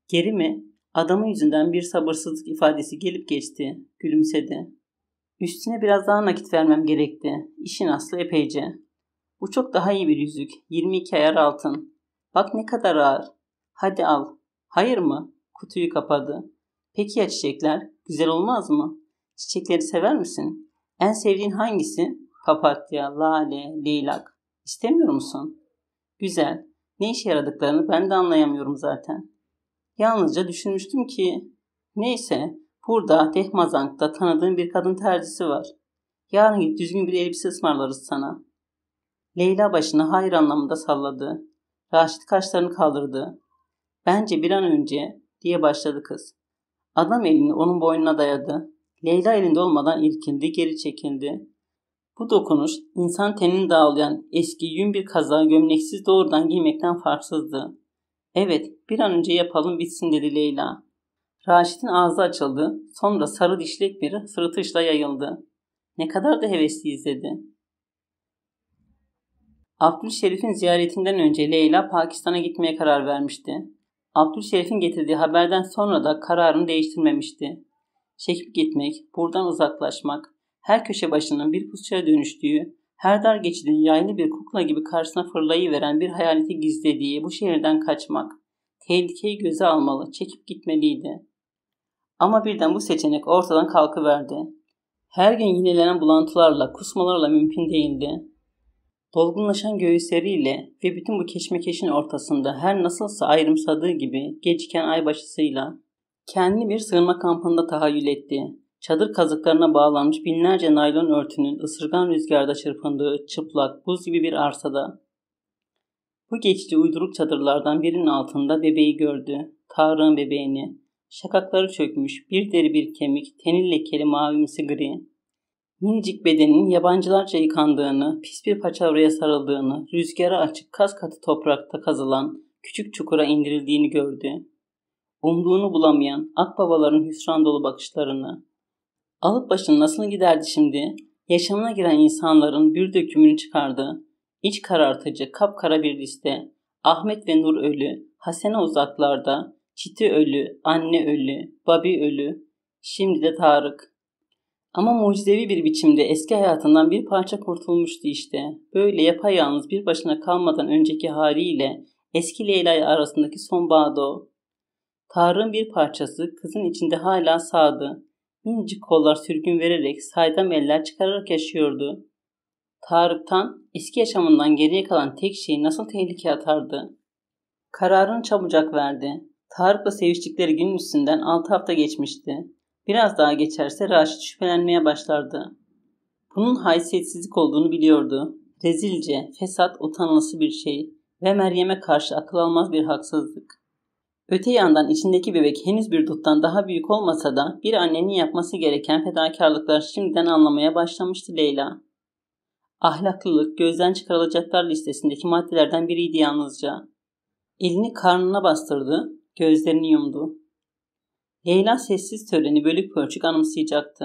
Geri mi? Adamın yüzünden bir sabırsızlık ifadesi gelip geçti. Gülümsedi. Üstüne biraz daha nakit vermem gerekti. İşin aslı epeyce. Bu çok daha iyi bir yüzük. 22 ayar altın. Bak ne kadar ağır. Hadi al. Hayır mı? Kutuyu kapadı. Peki ya çiçekler? Güzel olmaz mı? Çiçekleri sever misin? En sevdiğin hangisi? Papatya, lale, leylak. İstemiyor musun? Güzel. Ne işe yaradıklarını ben de anlayamıyorum zaten. Yalnızca düşünmüştüm ki... Neyse, burada Tehmazank'ta tanıdığım bir kadın terzisi var. Yarın git düzgün bir elbise ısmarlarız sana.'' Leyla başını hayır anlamında salladı. Raşit kaşlarını kaldırdı. Bence bir an önce diye başladı kız. Adam elini onun boynuna dayadı. Leyla elinde olmadan irkildi, geri çekildi. Bu dokunuş insan tenini dağlayan eski yün bir kaza gömleksiz doğrudan giymekten farksızdı. Evet bir an önce yapalım bitsin dedi Leyla. Raşit'in ağzı açıldı sonra sarı dişlek bir fırtışla yayıldı. Ne kadar da hevesliyiz dedi. Abdülşerif'in ziyaretinden önce Leyla Pakistan'a gitmeye karar vermişti. Abdülşerif'in getirdiği haberden sonra da kararını değiştirmemişti. Çekip gitmek, buradan uzaklaşmak, her köşe başının bir pusuya dönüştüğü, her dar geçidin yaylı bir kukla gibi karşısına fırlayıveren bir hayaleti gizlediği bu şehirden kaçmak, tehlikeyi göze almalı, çekip gitmeliydi. Ama birden bu seçenek ortadan kalkıverdi. Her gün yinelenen bulantılarla, kusmalarla mümkün değildi. Dolgunlaşan göğüsleriyle ve bütün bu keşmekeşin ortasında her nasılsa ayrımsadığı gibi geciken aybaşısıyla kendi bir sığınma kampında tahayyül etti. Çadır kazıklarına bağlanmış binlerce naylon örtünün ısırgan rüzgarda çırpındığı çıplak, buz gibi bir arsada. Bu geçti uyduruk çadırlardan birinin altında bebeği gördü. Tarık'ın bebeğini. Şakakları çökmüş, bir deri bir kemik, teni lekeli mavimsi gri. Minicik bedeninin yabancılarca yıkandığını, pis bir paçavraya sarıldığını, rüzgara açık kas katı toprakta kazılan, küçük çukura indirildiğini gördü. Umduğunu bulamayan akbabaların hüsran dolu bakışlarını. Alıp başını nasıl giderdi şimdi? Yaşamına giren insanların bir dökümünü çıkardı. İç karartıcı, kapkara bir liste. Ahmet ve Nur ölü, Hasene uzaklarda, Çiti ölü, anne ölü, Babi ölü, şimdi de Tarık.'' Ama mucizevi bir biçimde eski hayatından bir parça kurtulmuştu işte. Böyle yapayalnız bir başına kalmadan önceki haliyle eski Leyla arasındaki son bağda o. Tarık'ın bir parçası kızın içinde hala sağdı. İncik kollar sürgün vererek saydam eller çıkararak yaşıyordu. Tarık'tan eski yaşamından geriye kalan tek şeyi nasıl tehlikeye atardı? Kararını çabucak verdi. Tarık'la seviştikleri günün üstünden 6 hafta geçmişti. Biraz daha geçerse Raşit şüphelenmeye başlardı. Bunun haysiyetsizlik olduğunu biliyordu. Rezilce, fesat, utanması bir şey ve Meryem'e karşı akıl almaz bir haksızlık. Öte yandan içindeki bebek henüz bir duttan daha büyük olmasa da bir annenin yapması gereken fedakarlıklar şimdiden anlamaya başlamıştı Leyla. Ahlaklılık gözden çıkarılacaklar listesindeki maddelerden biriydi yalnızca. Elini karnına bastırdı, gözlerini yumdu. Leyla sessiz töreni bölük pörçük anımsayacaktı.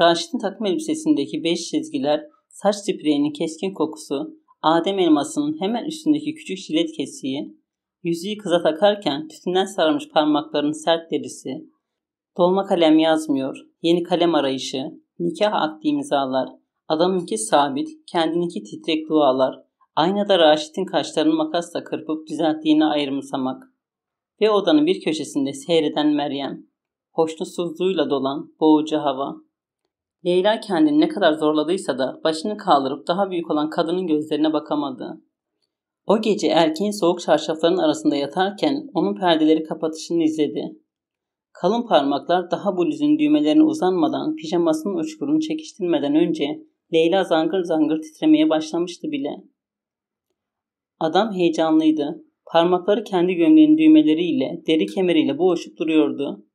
Raşit'in takım elbisesindeki beş çizgiler, saç spreyinin keskin kokusu, Adem elmasının hemen üstündeki küçük jilet kesiği, yüzüğü kıza takarken tütünden sararmış parmaklarının sert derisi, dolma kalem yazmıyor, yeni kalem arayışı, nikah akdi imzalar, adamınki sabit, kendininki titrek dualar, aynada Raşit'in kaşlarını makasla kırpıp düzelttiğini ayrımsamak, ve odanın bir köşesinde seyreden Meryem. Hoşnutsuzluğuyla dolan boğucu hava. Leyla kendini ne kadar zorladıysa da başını kaldırıp daha büyük olan kadının gözlerine bakamadı. O gece erkeğin soğuk çarşafların arasında yatarken onun perdeleri kapatışını izledi. Kalın parmaklar daha bluzun düğmelerine uzanmadan, pijamasının uçkurunu çekiştirmeden önce Leyla zangır zangır titremeye başlamıştı bile. Adam heyecanlıydı. Parmakları kendi gömleğinin düğmeleriyle, deri kemeriyle boğuşup duruyordu.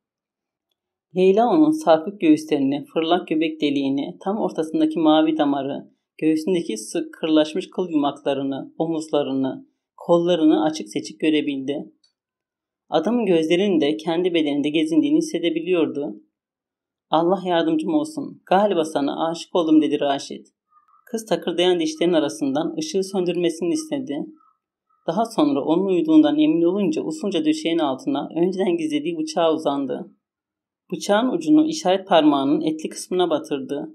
Leyla onun sarkık göğüslerini, fırlak göbek deliğini, tam ortasındaki mavi damarı, göğsündeki sık kırlaşmış kıl yumaklarını, omuzlarını, kollarını açık seçik görebildi. Adamın gözlerinin de kendi bedeninde gezindiğini hissedebiliyordu. Allah yardımcım olsun, galiba sana aşık oldum dedi Raşit. Kız takırdayan dişlerin arasından ışığı söndürmesini istedi. Daha sonra onun uyuduğundan emin olunca usunca döşeğin altına önceden gizlediği bıçağı uzandı. Bıçağın ucunu işaret parmağının etli kısmına batırdı.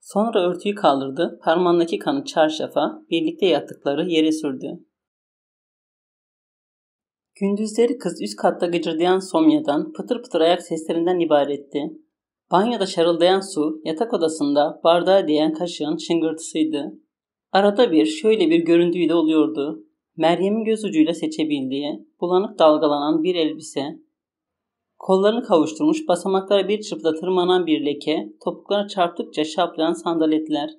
Sonra örtüyü kaldırdı, parmağındaki kanı çarşafa, birlikte yattıkları yere sürdü. Gündüzleri kız üst katta gıcırdayan somyadan, pıtır pıtır ayak seslerinden ibaretti. Banyoda şarıldayan su, yatak odasında bardağa değen kaşığın şıngırtısıydı. Arada bir şöyle bir görüntüyü de oluyordu. Meryem'in göz ucuyla seçebildiği, bulanık dalgalanan bir elbise, kollarını kavuşturmuş basamaklara bir çırpıda tırmanan bir leke, topuklara çarptıkça şaplayan sandaletler.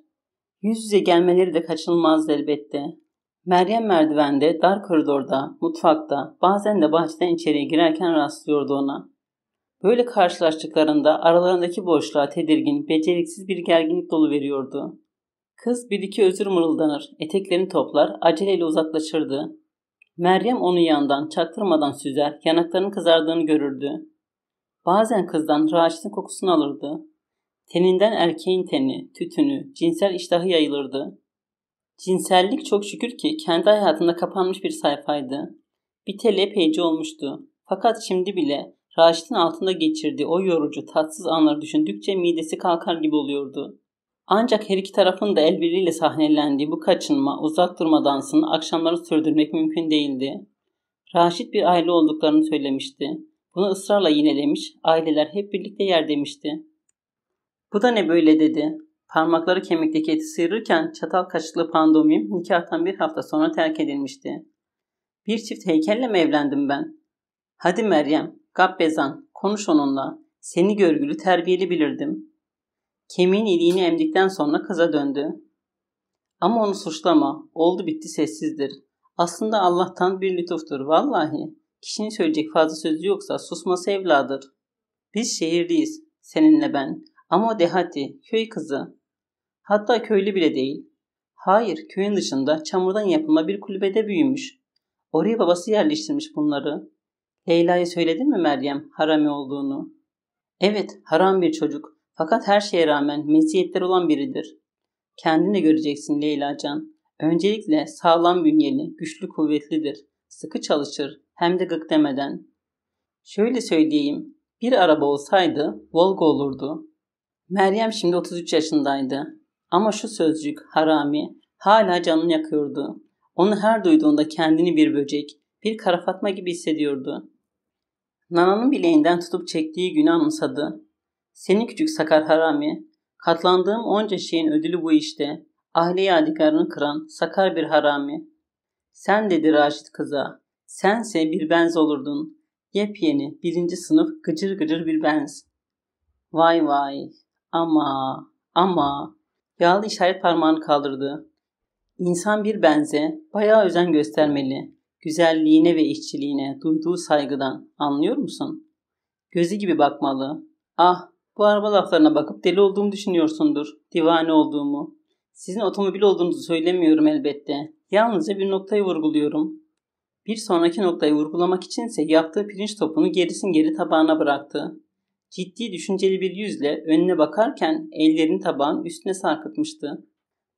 Yüz yüze gelmeleri de kaçınılmaz elbette. Meryem merdivende, dar koridorda, mutfakta, bazen de bahçeden içeriye girerken rastlıyordu ona. Böyle karşılaştıklarında aralarındaki boşluğa tedirgin, beceriksiz bir gerginlik dolu veriyordu. Kız bir iki özür mırıldanır, eteklerini toplar, aceleyle uzaklaşırdı. Meryem onu yanından çaktırmadan süzer, yanaklarının kızardığını görürdü. Bazen kızdan raşitin kokusunu alırdı. Teninden erkeğin teni, tütünü, cinsel iştahı yayılırdı. Cinsellik çok şükür ki kendi hayatında kapanmış bir sayfaydı. Biteli epeyce olmuştu. Fakat şimdi bile Raşit'in altında geçirdiği o yorucu, tatsız anları düşündükçe midesi kalkar gibi oluyordu. Ancak her iki tarafın da el birliğiyle sahnelendiği bu kaçınma, uzak durma dansını akşamları sürdürmek mümkün değildi. Raşit bir aile olduklarını söylemişti. Bunu ısrarla yinelemiş, aileler hep birlikte yer demişti. Bu da ne böyle dedi. Parmakları kemikteki eti sıyırırken çatal kaşıklı pandomim nikahtan bir hafta sonra terk edilmişti. Bir çift heykelle mi evlendim ben? Hadi Meryem, gap bezan, konuş onunla. Seni görgülü terbiyeli bilirdim. Kemiğin iliğini emdikten sonra kıza döndü. Ama onu suçlama. Oldu bitti sessizdir. Aslında Allah'tan bir lütuftur vallahi. Kişinin söyleyecek fazla sözü yoksa susması evladır. Biz şehirliyiz. Seninle ben. Ama o dehati. Köy kızı. Hatta köylü bile değil. Hayır, köyün dışında çamurdan yapılma bir kulübede büyümüş. Oraya babası yerleştirmiş bunları. Leyla'ya söyledin mi Meryem harami olduğunu? Evet, haram bir çocuk. Fakat her şeye rağmen meziyetleri olan biridir. Kendini göreceksin Leyla Can. Öncelikle sağlam bünyeli, güçlü kuvvetlidir. Sıkı çalışır, hem de gık demeden. Şöyle söyleyeyim, bir araba olsaydı Volga olurdu. Meryem şimdi 33 yaşındaydı. Ama şu sözcük harami hala canını yakıyordu. Onu her duyduğunda kendini bir böcek, bir karafatma gibi hissediyordu. Nana'nın bileğinden tutup çektiği günü anımsadı senin küçük sakar harami, katlandığım onca şeyin ödülü bu işte. Ahli yadigarını kıran sakar bir harami. Sen dedi Raşit kıza, sense bir benz olurdun. Yepyeni, birinci sınıf gıcır gıcır bir benz. Vay vay, ama, ama. Yağlı işaret parmağını kaldırdı. İnsan bir benze bayağı özen göstermeli. Güzelliğine ve işçiliğine duyduğu saygıdan anlıyor musun? Gözü gibi bakmalı. Ah bu araba laflarına bakıp deli olduğumu düşünüyorsundur. Divane olduğumu. Sizin otomobil olduğunuzu söylemiyorum elbette. Yalnızca bir noktayı vurguluyorum. Bir sonraki noktayı vurgulamak içinse yaptığı pirinç topunu gerisin geri tabağına bıraktı. Ciddi düşünceli bir yüzle önüne bakarken ellerini tabağın üstüne sarkıtmıştı.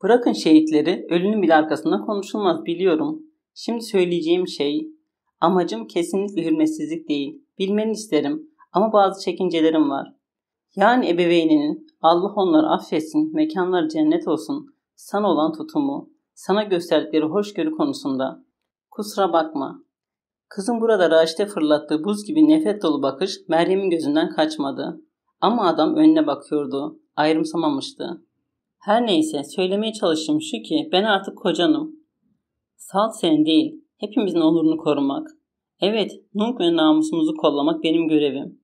Bırakın şehitleri, ölünün bile arkasında konuşulmaz biliyorum. Şimdi söyleyeceğim şey, amacım kesinlikle hürmetsizlik değil. Bilmeni isterim ama bazı çekincelerim var. Yani ebeveyninin Allah onları affetsin, mekanlar cennet olsun, sana olan tutumu, sana gösterdikleri hoşgörü konusunda kusura bakma. Kızın burada Raşit'e fırlattığı buz gibi nefret dolu bakış Meryem'in gözünden kaçmadı. Ama adam önüne bakıyordu. Ayrımsamamıştı. Her neyse söylemeye çalıştım şu ki ben artık kocanım. Salt sen değil. Hepimizin onurunu korumak. Evet, nunk ve namusumuzu kollamak benim görevim.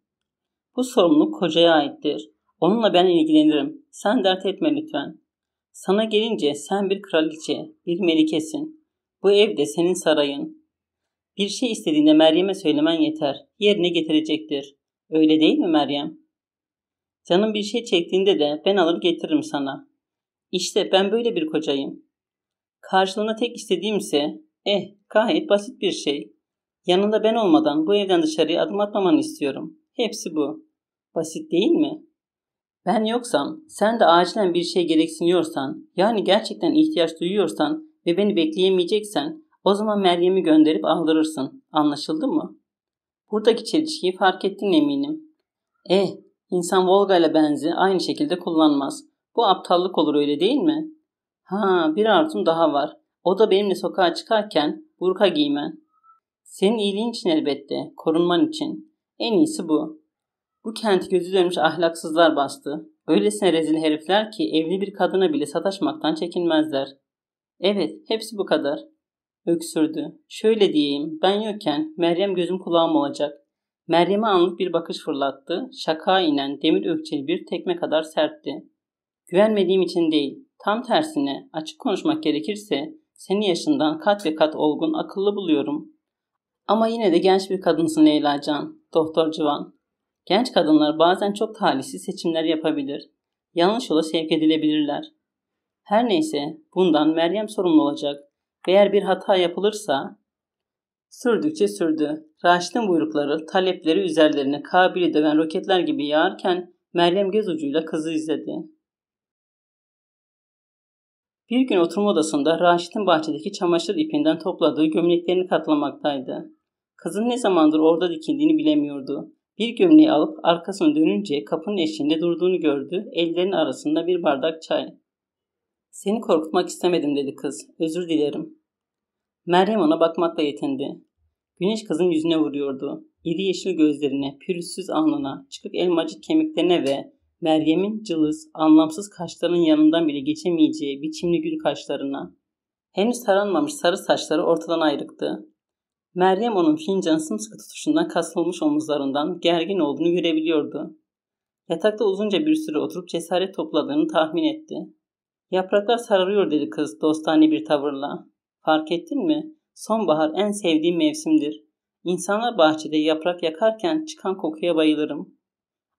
Bu sorumluluk kocaya aittir. Onunla ben ilgilenirim. Sen dert etme lütfen. Sana gelince sen bir kraliçe, bir melikesin. Bu ev de senin sarayın. Bir şey istediğinde Meryem'e söylemen yeter. Yerine getirecektir. Öyle değil mi Meryem? Canım bir şey çektiğinde de ben alır getiririm sana. İşte ben böyle bir kocayım. Karşılığında tek istediğimse, eh gayet basit bir şey. Yanında ben olmadan bu evden dışarıya adım atmamanı istiyorum.'' Hepsi bu. Basit değil mi? Ben yoksam, sen de acilen bir şey gereksiniyorsan, yani gerçekten ihtiyaç duyuyorsan ve beni bekleyemeyeceksen, o zaman Meryem'i gönderip aldırırsın. Anlaşıldı mı? Buradaki çelişkiyi fark ettin eminim. Eh, insan Volga ile benzi aynı şekilde kullanmaz. Bu aptallık olur öyle değil mi? Ha, bir artım daha var. O da benimle sokağa çıkarken burka giymen. Senin iyiliğin için elbette, korunman için. En iyisi bu. Bu kenti gözü dönmüş ahlaksızlar bastı. Öylesine rezil herifler ki evli bir kadına bile sataşmaktan çekinmezler. Evet, hepsi bu kadar. Öksürdü. Şöyle diyeyim, ben yokken Meryem gözüm kulağım olacak. Meryem'e anlık bir bakış fırlattı. Şaka inen demir ökçeli bir tekme kadar sertti. Güvenmediğim için değil, tam tersine açık konuşmak gerekirse seni yaşından kat ve kat olgun akıllı buluyorum. Ama yine de genç bir kadınsın Leyla Can. Doktor Civan, genç kadınlar bazen çok talihsiz seçimler yapabilir. Yanlış yola sevk edilebilirler. Her neyse bundan Meryem sorumlu olacak. Eğer bir hata yapılırsa Sürdükçe sürdü. Raşit'in buyrukları, talepleri üzerlerine Kabil'i döven roketler gibi yağarken Meryem göz ucuyla kızı izledi. Bir gün oturma odasında Raşit'in bahçedeki çamaşır ipinden topladığı gömleklerini katlamaktaydı. Kızın ne zamandır orada dikindiğini bilemiyordu. Bir gömleği alıp arkasını dönünce kapının eşiğinde durduğunu gördü. Ellerinin arasında bir bardak çay. Seni korkutmak istemedim dedi kız. Özür dilerim. Meryem ona bakmakla yetindi. Güneş kızın yüzüne vuruyordu. İri yeşil gözlerine, pürüzsüz alnına, çıkık elmacık kemiklerine ve Meryem'in cılız, anlamsız kaşlarının yanından bile geçemeyeceği biçimli gül kaşlarına. Henüz taranmamış sarı saçları ortadan ayrıktı. Meryem onun fincan sımsıkı tutuşundan kasılmış omuzlarından gergin olduğunu görebiliyordu. Yatakta uzunca bir süre oturup cesaret topladığını tahmin etti. Yapraklar sararıyor dedi kız dostane bir tavırla. Fark ettin mi? Sonbahar en sevdiğim mevsimdir. İnsanlar bahçede yaprak yakarken çıkan kokuya bayılırım.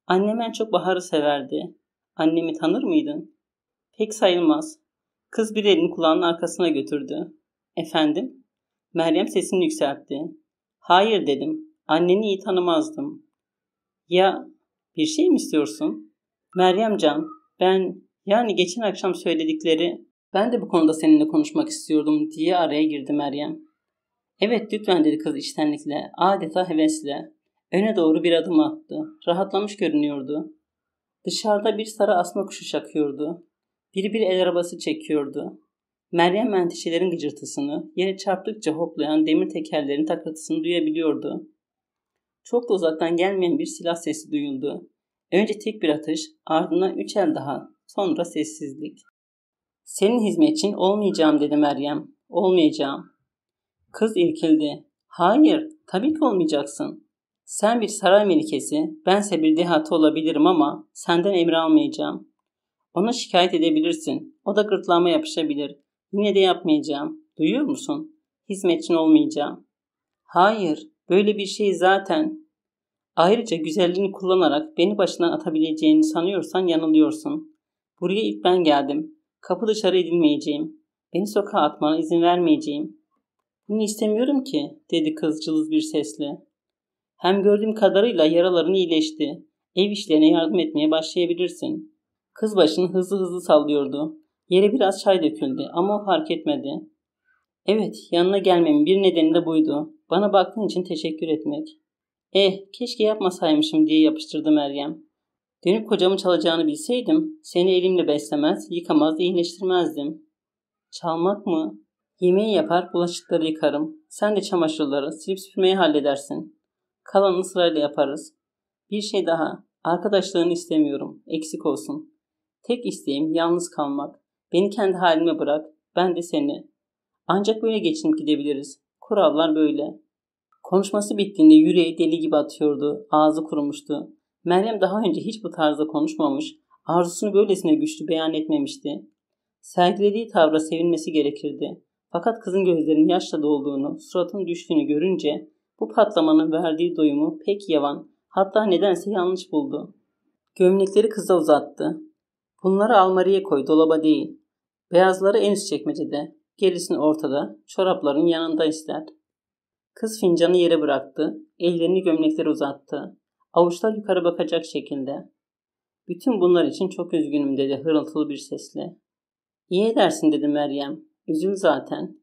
Annem en çok baharı severdi. Annemi tanır mıydın? Pek sayılmaz. Kız bir elini kulağının arkasına götürdü. Efendim? Meryem sesini yükseltti. Hayır dedim. Anneni iyi tanımazdım. Ya bir şey mi istiyorsun? Meryem Can, ben yani geçen akşam söyledikleri ben de bu konuda seninle konuşmak istiyordum diye araya girdi Meryem. Evet lütfen dedi kız içtenlikle, adeta hevesle. Öne doğru bir adım attı. Rahatlamış görünüyordu. Dışarıda bir sarı asma kuşu çakıyordu. Biri bir el arabası çekiyordu. Meryem menteşelerin gıcırtısını, yere çarptıkça hoplayan demir tekerlerin takırtısını duyabiliyordu. Çok da uzaktan gelmeyen bir silah sesi duyuldu. Önce tek bir atış, ardından üç el daha, sonra sessizlik. Senin hizmetçin olmayacağım dedi Meryem. Olmayacağım. Kız irkildi. Hayır, tabii ki olmayacaksın. Sen bir saray melikesi, bense bir dehatı olabilirim ama senden emir almayacağım. Ona şikayet edebilirsin. O da gırtlağıma yapışabilir. Yine de yapmayacağım. Duyuyor musun? Hizmetçin olmayacağım. Hayır, böyle bir şey zaten. Ayrıca güzelliğini kullanarak beni başından atabileceğini sanıyorsan yanılıyorsun. Buraya ilk ben geldim. Kapı dışarı edilmeyeceğim. Beni sokağa atmana izin vermeyeceğim. Bunu istemiyorum ki, dedi kız cılız bir sesle. Hem gördüğüm kadarıyla yaraların iyileşti. Ev işlerine yardım etmeye başlayabilirsin. Kız başını hızlı hızlı sallıyordu. Yere biraz çay döküldü ama o fark etmedi. Evet, yanına gelmemin bir nedeni de buydu. Bana baktığın için teşekkür etmek. Eh, keşke yapmasaymışım diye yapıştırdı Meryem. Dönüp kocamı çalacağını bilseydim, seni elimle beslemez, yıkamaz, iyileştirmezdim. Çalmak mı? Yemeği yapar, bulaşıkları yıkarım. Sen de çamaşırları, silip süpürmeyi halledersin. Kalanını sırayla yaparız. Bir şey daha, arkadaşlarını istemiyorum, eksik olsun. Tek isteğim yalnız kalmak. Beni kendi halime bırak. Ben de seni. Ancak böyle geçinip gidebiliriz. Kurallar böyle. Konuşması bittiğinde yüreği deli gibi atıyordu. Ağzı kurumuştu. Meryem daha önce hiç bu tarzda konuşmamış, arzusunu böylesine güçlü beyan etmemişti. Sergilediği tavra sevinmesi gerekirdi. Fakat kızın gözlerinin yaşla dolduğunu, suratın düştüğünü görünce bu patlamanın verdiği doyumu pek yavan, hatta nedense yanlış buldu. Gömlekleri kıza uzattı. Bunları almariye koy, dolaba değil. Beyazları en üst çekmecede, gerisini ortada, çorapların yanında ister. Kız fincanı yere bıraktı, ellerini gömleklere uzattı. Avuçlar yukarı bakacak şekilde. Bütün bunlar için çok üzgünüm dedi hırıltılı bir sesle. İyi edersin dedi Meryem. Üzül zaten.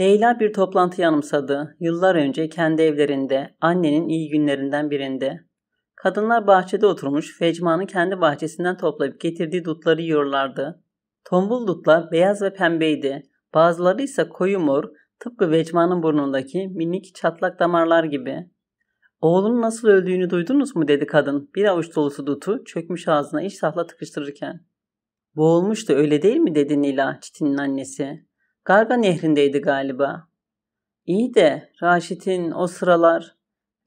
Leyla bir toplantı yanımsadı. Yıllar önce kendi evlerinde, annenin iyi günlerinden birinde. Kadınlar bahçede oturmuş Fecma'nın kendi bahçesinden toplayıp getirdiği dutları yiyorlardı. Tombul dutlar beyaz ve pembeydi. Bazıları ise koyu mor, tıpkı Vecma'nın burnundaki minik çatlak damarlar gibi. Oğlunun nasıl öldüğünü duydunuz mu dedi kadın bir avuç dolusu dutu çökmüş ağzına iştahla tıkıştırırken. Boğulmuştu öyle değil mi dedi Nila Çitin'in annesi. Garga nehrindeydi galiba. İyi de Raşit'in o sıralar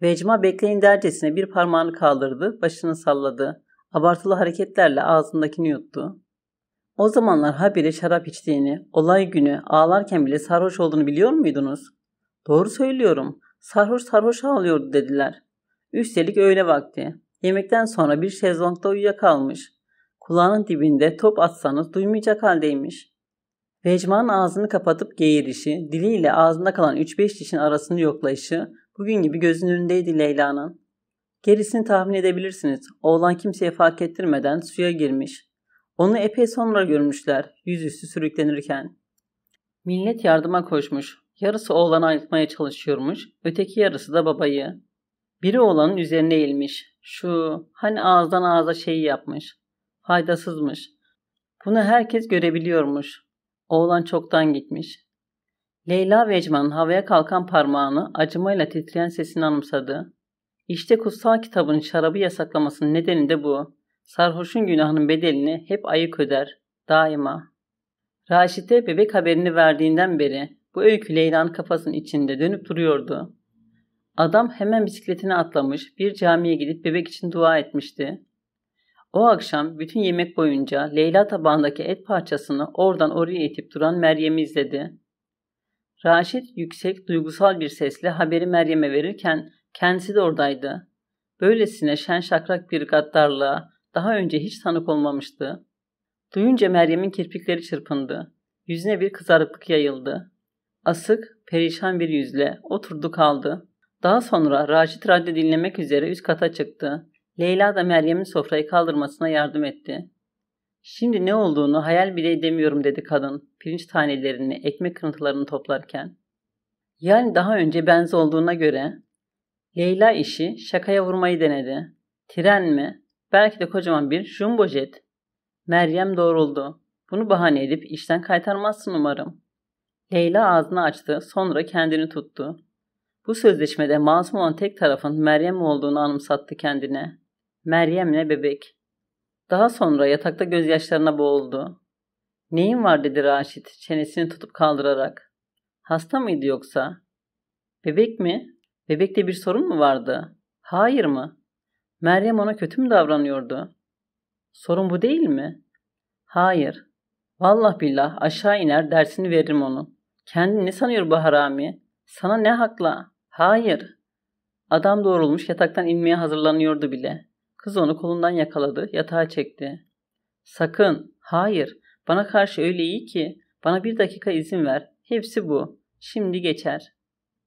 Vecma bekleyin dercesine bir parmağını kaldırdı, başını salladı. Abartılı hareketlerle ağzındakini yuttu. O zamanlar habire şarap içtiğini, olay günü ağlarken bile sarhoş olduğunu biliyor muydunuz? Doğru söylüyorum. Sarhoş sarhoş ağlıyordu dediler. Üstelik öğle vakti. Yemekten sonra bir şezlongda uyuyakalmış. Kulağının dibinde top atsanız duymayacak haldeymiş. Vecma'nın ağzını kapatıp geğirişi, diliyle ağzında kalan 3-5 dişin arasını yoklayışı Bugün gibi gözünün önündeydi Leyla'nın. Gerisini tahmin edebilirsiniz. Oğlan kimseye fark ettirmeden suya girmiş. Onu epey sonra görmüşler yüzüstü sürüklenirken. Millet yardıma koşmuş. Yarısı oğlanı ayıtmaya çalışıyormuş, öteki yarısı da babayı. Biri oğlanın üzerine eğilmiş. Şu hani ağızdan ağza şeyi yapmış. Faydasızmış. Bunu herkes görebiliyormuş. Oğlan çoktan gitmiş. Leyla ve havaya kalkan parmağını acımayla titreyen sesini anımsadı. İşte kutsal kitabın şarabı yasaklamasının nedeni de bu. Sarhoşun günahının bedelini hep ayık öder, daima. Raşit'e bebek haberini verdiğinden beri bu öykü Leyla'nın kafasının içinde dönüp duruyordu. Adam hemen bisikletine atlamış bir camiye gidip bebek için dua etmişti. O akşam bütün yemek boyunca Leyla tabağındaki et parçasını oradan oraya itip duran Meryem'i izledi. Raşit yüksek, duygusal bir sesle haberi Meryem'e verirken kendisi de oradaydı. Böylesine şen şakrak bir gaddarlığa daha önce hiç tanık olmamıştı. Duyunca Meryem'in kirpikleri çırpındı. Yüzüne bir kızarıklık yayıldı. Asık, perişan bir yüzle oturdu kaldı. Daha sonra Raşit radyo dinlemek üzere üst kata çıktı. Leyla da Meryem'in sofrayı kaldırmasına yardım etti. Şimdi ne olduğunu hayal bile edemiyorum dedi kadın pirinç tanelerini, ekmek kırıntılarını toplarken. Yani daha önce benzi olduğuna göre Leyla işi şakaya vurmayı denedi. Tren mi? Belki de kocaman bir jumbo jet. Meryem doğruldu. Bunu bahane edip işten kaytarmazsın umarım. Leyla ağzını açtı, sonra kendini tuttu. Bu sözleşmede masum olan tek tarafın Meryem olduğunu anımsattı kendine. Meryem'le bebek. Daha sonra yatakta gözyaşlarına boğuldu. Neyin var dedi Raşit çenesini tutup kaldırarak. Hasta mıydı yoksa? Bebek mi? Bebekte bir sorun mu vardı? Hayır mı? Meryem ona kötü mü davranıyordu? Sorun bu değil mi? Hayır. Vallah billah aşağı iner dersini veririm onu. Kendini ne sanıyor bu harami? Sana ne hakla? Hayır. Adam doğrulmuş yataktan inmeye hazırlanıyordu bile. Kız onu kolundan yakaladı, yatağa çekti. Sakın, hayır, bana karşı öyle iyi ki. Bana bir dakika izin ver. Hepsi bu. Şimdi geçer.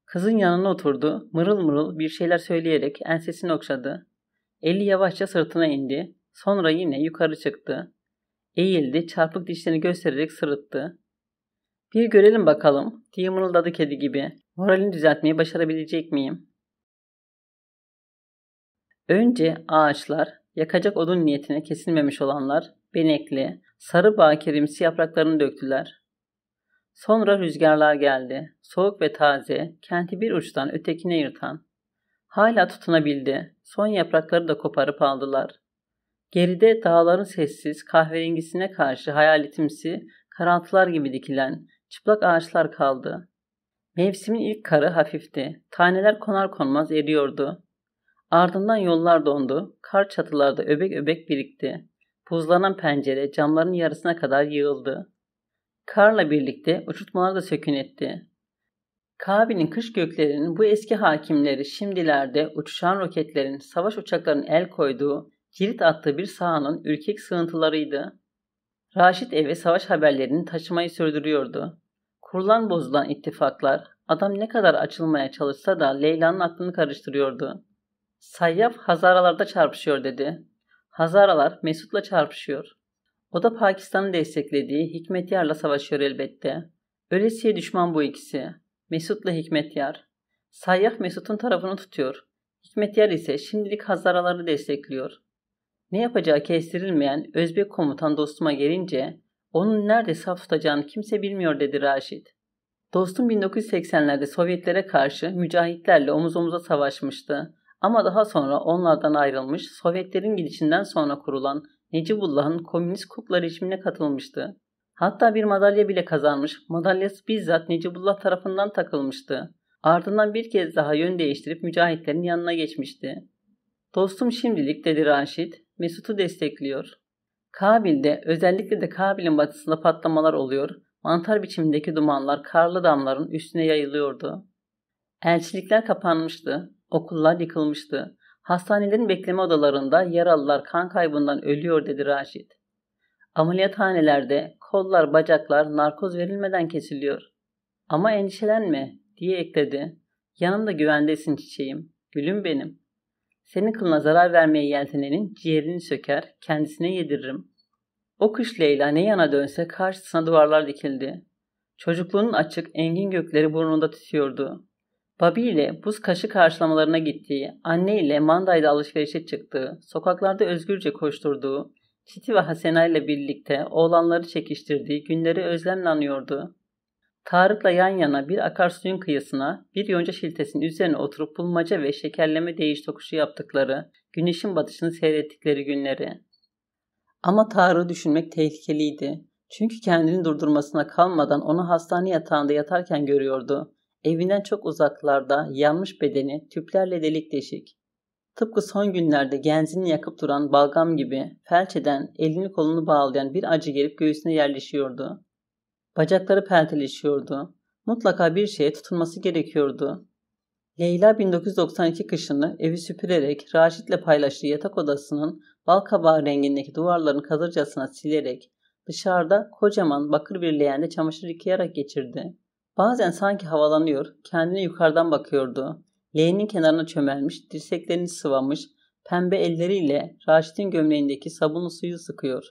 Kızın yanına oturdu, mırıl mırıl bir şeyler söyleyerek ensesini okşadı. Eli yavaşça sırtına indi, sonra yine yukarı çıktı. Eğildi, çarpık dişlerini göstererek sırıttı. Bir görelim bakalım diye mırıldadı kedi gibi. Moralini düzeltmeyi başarabilecek miyim? Önce ağaçlar, yakacak odun niyetine kesilmemiş olanlar, benekli, sarı bakirimsi yapraklarını döktüler. Sonra rüzgarlar geldi, soğuk ve taze, kenti bir uçtan ötekine yırtan. Hala tutunabildi, son yaprakları da koparıp aldılar. Geride dağların sessiz, kahverengisine karşı hayaletimsi, karaltılar gibi dikilen, çıplak ağaçlar kaldı. Mevsimin ilk karı hafifti. Taneler konar konmaz eriyordu. Ardından yollar dondu, kar çatılarda öbek öbek birikti. Buzlanan pencere camların yarısına kadar yığıldı. Karla birlikte uçurtmalar da sökün etti. Kabe'nin kış göklerinin bu eski hakimleri şimdilerde uçuşan roketlerin, savaş uçaklarının el koyduğu, cirit attığı bir sahanın ürkek sığıntılarıydı. Raşit eve savaş haberlerini taşımayı sürdürüyordu. Kurulan bozulan ittifaklar, adam ne kadar açılmaya çalışsa da Leyla'nın aklını karıştırıyordu. Sayyaf Hazaralarda çarpışıyor dedi. Hazaralar Mesut'la çarpışıyor. O da Pakistan'ı desteklediği Hikmetyar'la savaşıyor elbette. Ölesiye düşman bu ikisi. Mesut'la Hikmetyar. Sayyaf Mesut'un tarafını tutuyor. Hikmetyar ise şimdilik Hazaraları destekliyor. Ne yapacağı kestirilmeyen Özbek komutan dostuma gelince onun nerede saf tutacağını kimse bilmiyor dedi Raşit. Dostum 1980'lerde Sovyetlere karşı mücahitlerle omuz omuza savaşmıştı. Ama daha sonra onlardan ayrılmış Sovyetlerin gidişinden sonra kurulan Necibullah'ın komünist kukla rejimine katılmıştı. Hatta bir madalya bile kazanmış, madalyası bizzat Necibullah tarafından takılmıştı. Ardından bir kez daha yön değiştirip mücahitlerin yanına geçmişti. Dostum şimdilik dedi Raşit, Mesut'u destekliyor. Kabil'de özellikle de Kabil'in batısında patlamalar oluyor. Mantar biçimindeki dumanlar karlı damların üstüne yayılıyordu. Elçilikler kapanmıştı. Okullar yıkılmıştı. Hastanelerin bekleme odalarında yaralılar kan kaybından ölüyor dedi Raşit. Ameliyathanelerde kollar bacaklar narkoz verilmeden kesiliyor. Ama endişelenme diye ekledi. Yanımda güvendesin çiçeğim, gülüm benim. Senin kılına zarar vermeye yeltenenin ciğerini söker, kendisine yediririm. O kış Leyla ne yana dönse karşısına duvarlar dikildi. Çocukluğunun açık, engin gökleri burnunda tütüyordu. Babi ile buz kaşı karşılamalarına gittiği, anne ile Manday'da alışverişe çıktığı, sokaklarda özgürce koşturduğu, Çiti ve Hasena ile birlikte oğlanları çekiştirdiği günleri özlemle anıyordu. Tarık'la yan yana bir akarsuyun kıyısına, bir yonca şiltesinin üzerine oturup bulmaca ve şekerleme değiş tokuşu yaptıkları, güneşin batışını seyrettikleri günleri. Ama Tarık'ı düşünmek tehlikeliydi. Çünkü kendini durdurmasına kalmadan onu hastane yatağında yatarken görüyordu. Evinden çok uzaklarda yanmış bedeni tüplerle delik deşik. Tıpkı son günlerde genzini yakıp duran balgam gibi felç eden, elini kolunu bağlayan bir acı gelip göğsüne yerleşiyordu. Bacakları pelteleşiyordu. Mutlaka bir şeye tutunması gerekiyordu. Leyla 1992 kışını evi süpürerek Raşit'le paylaştığı yatak odasının bal kabağı rengindeki duvarların kazırcasına silerek dışarıda kocaman bakır bir leğende çamaşır yıkayarak geçirdi. Bazen sanki havalanıyor, kendine yukarıdan bakıyordu. Leğenin kenarına çömelmiş, dirseklerini sıvamış, pembe elleriyle Raşit'in gömleğindeki sabunlu suyu sıkıyor.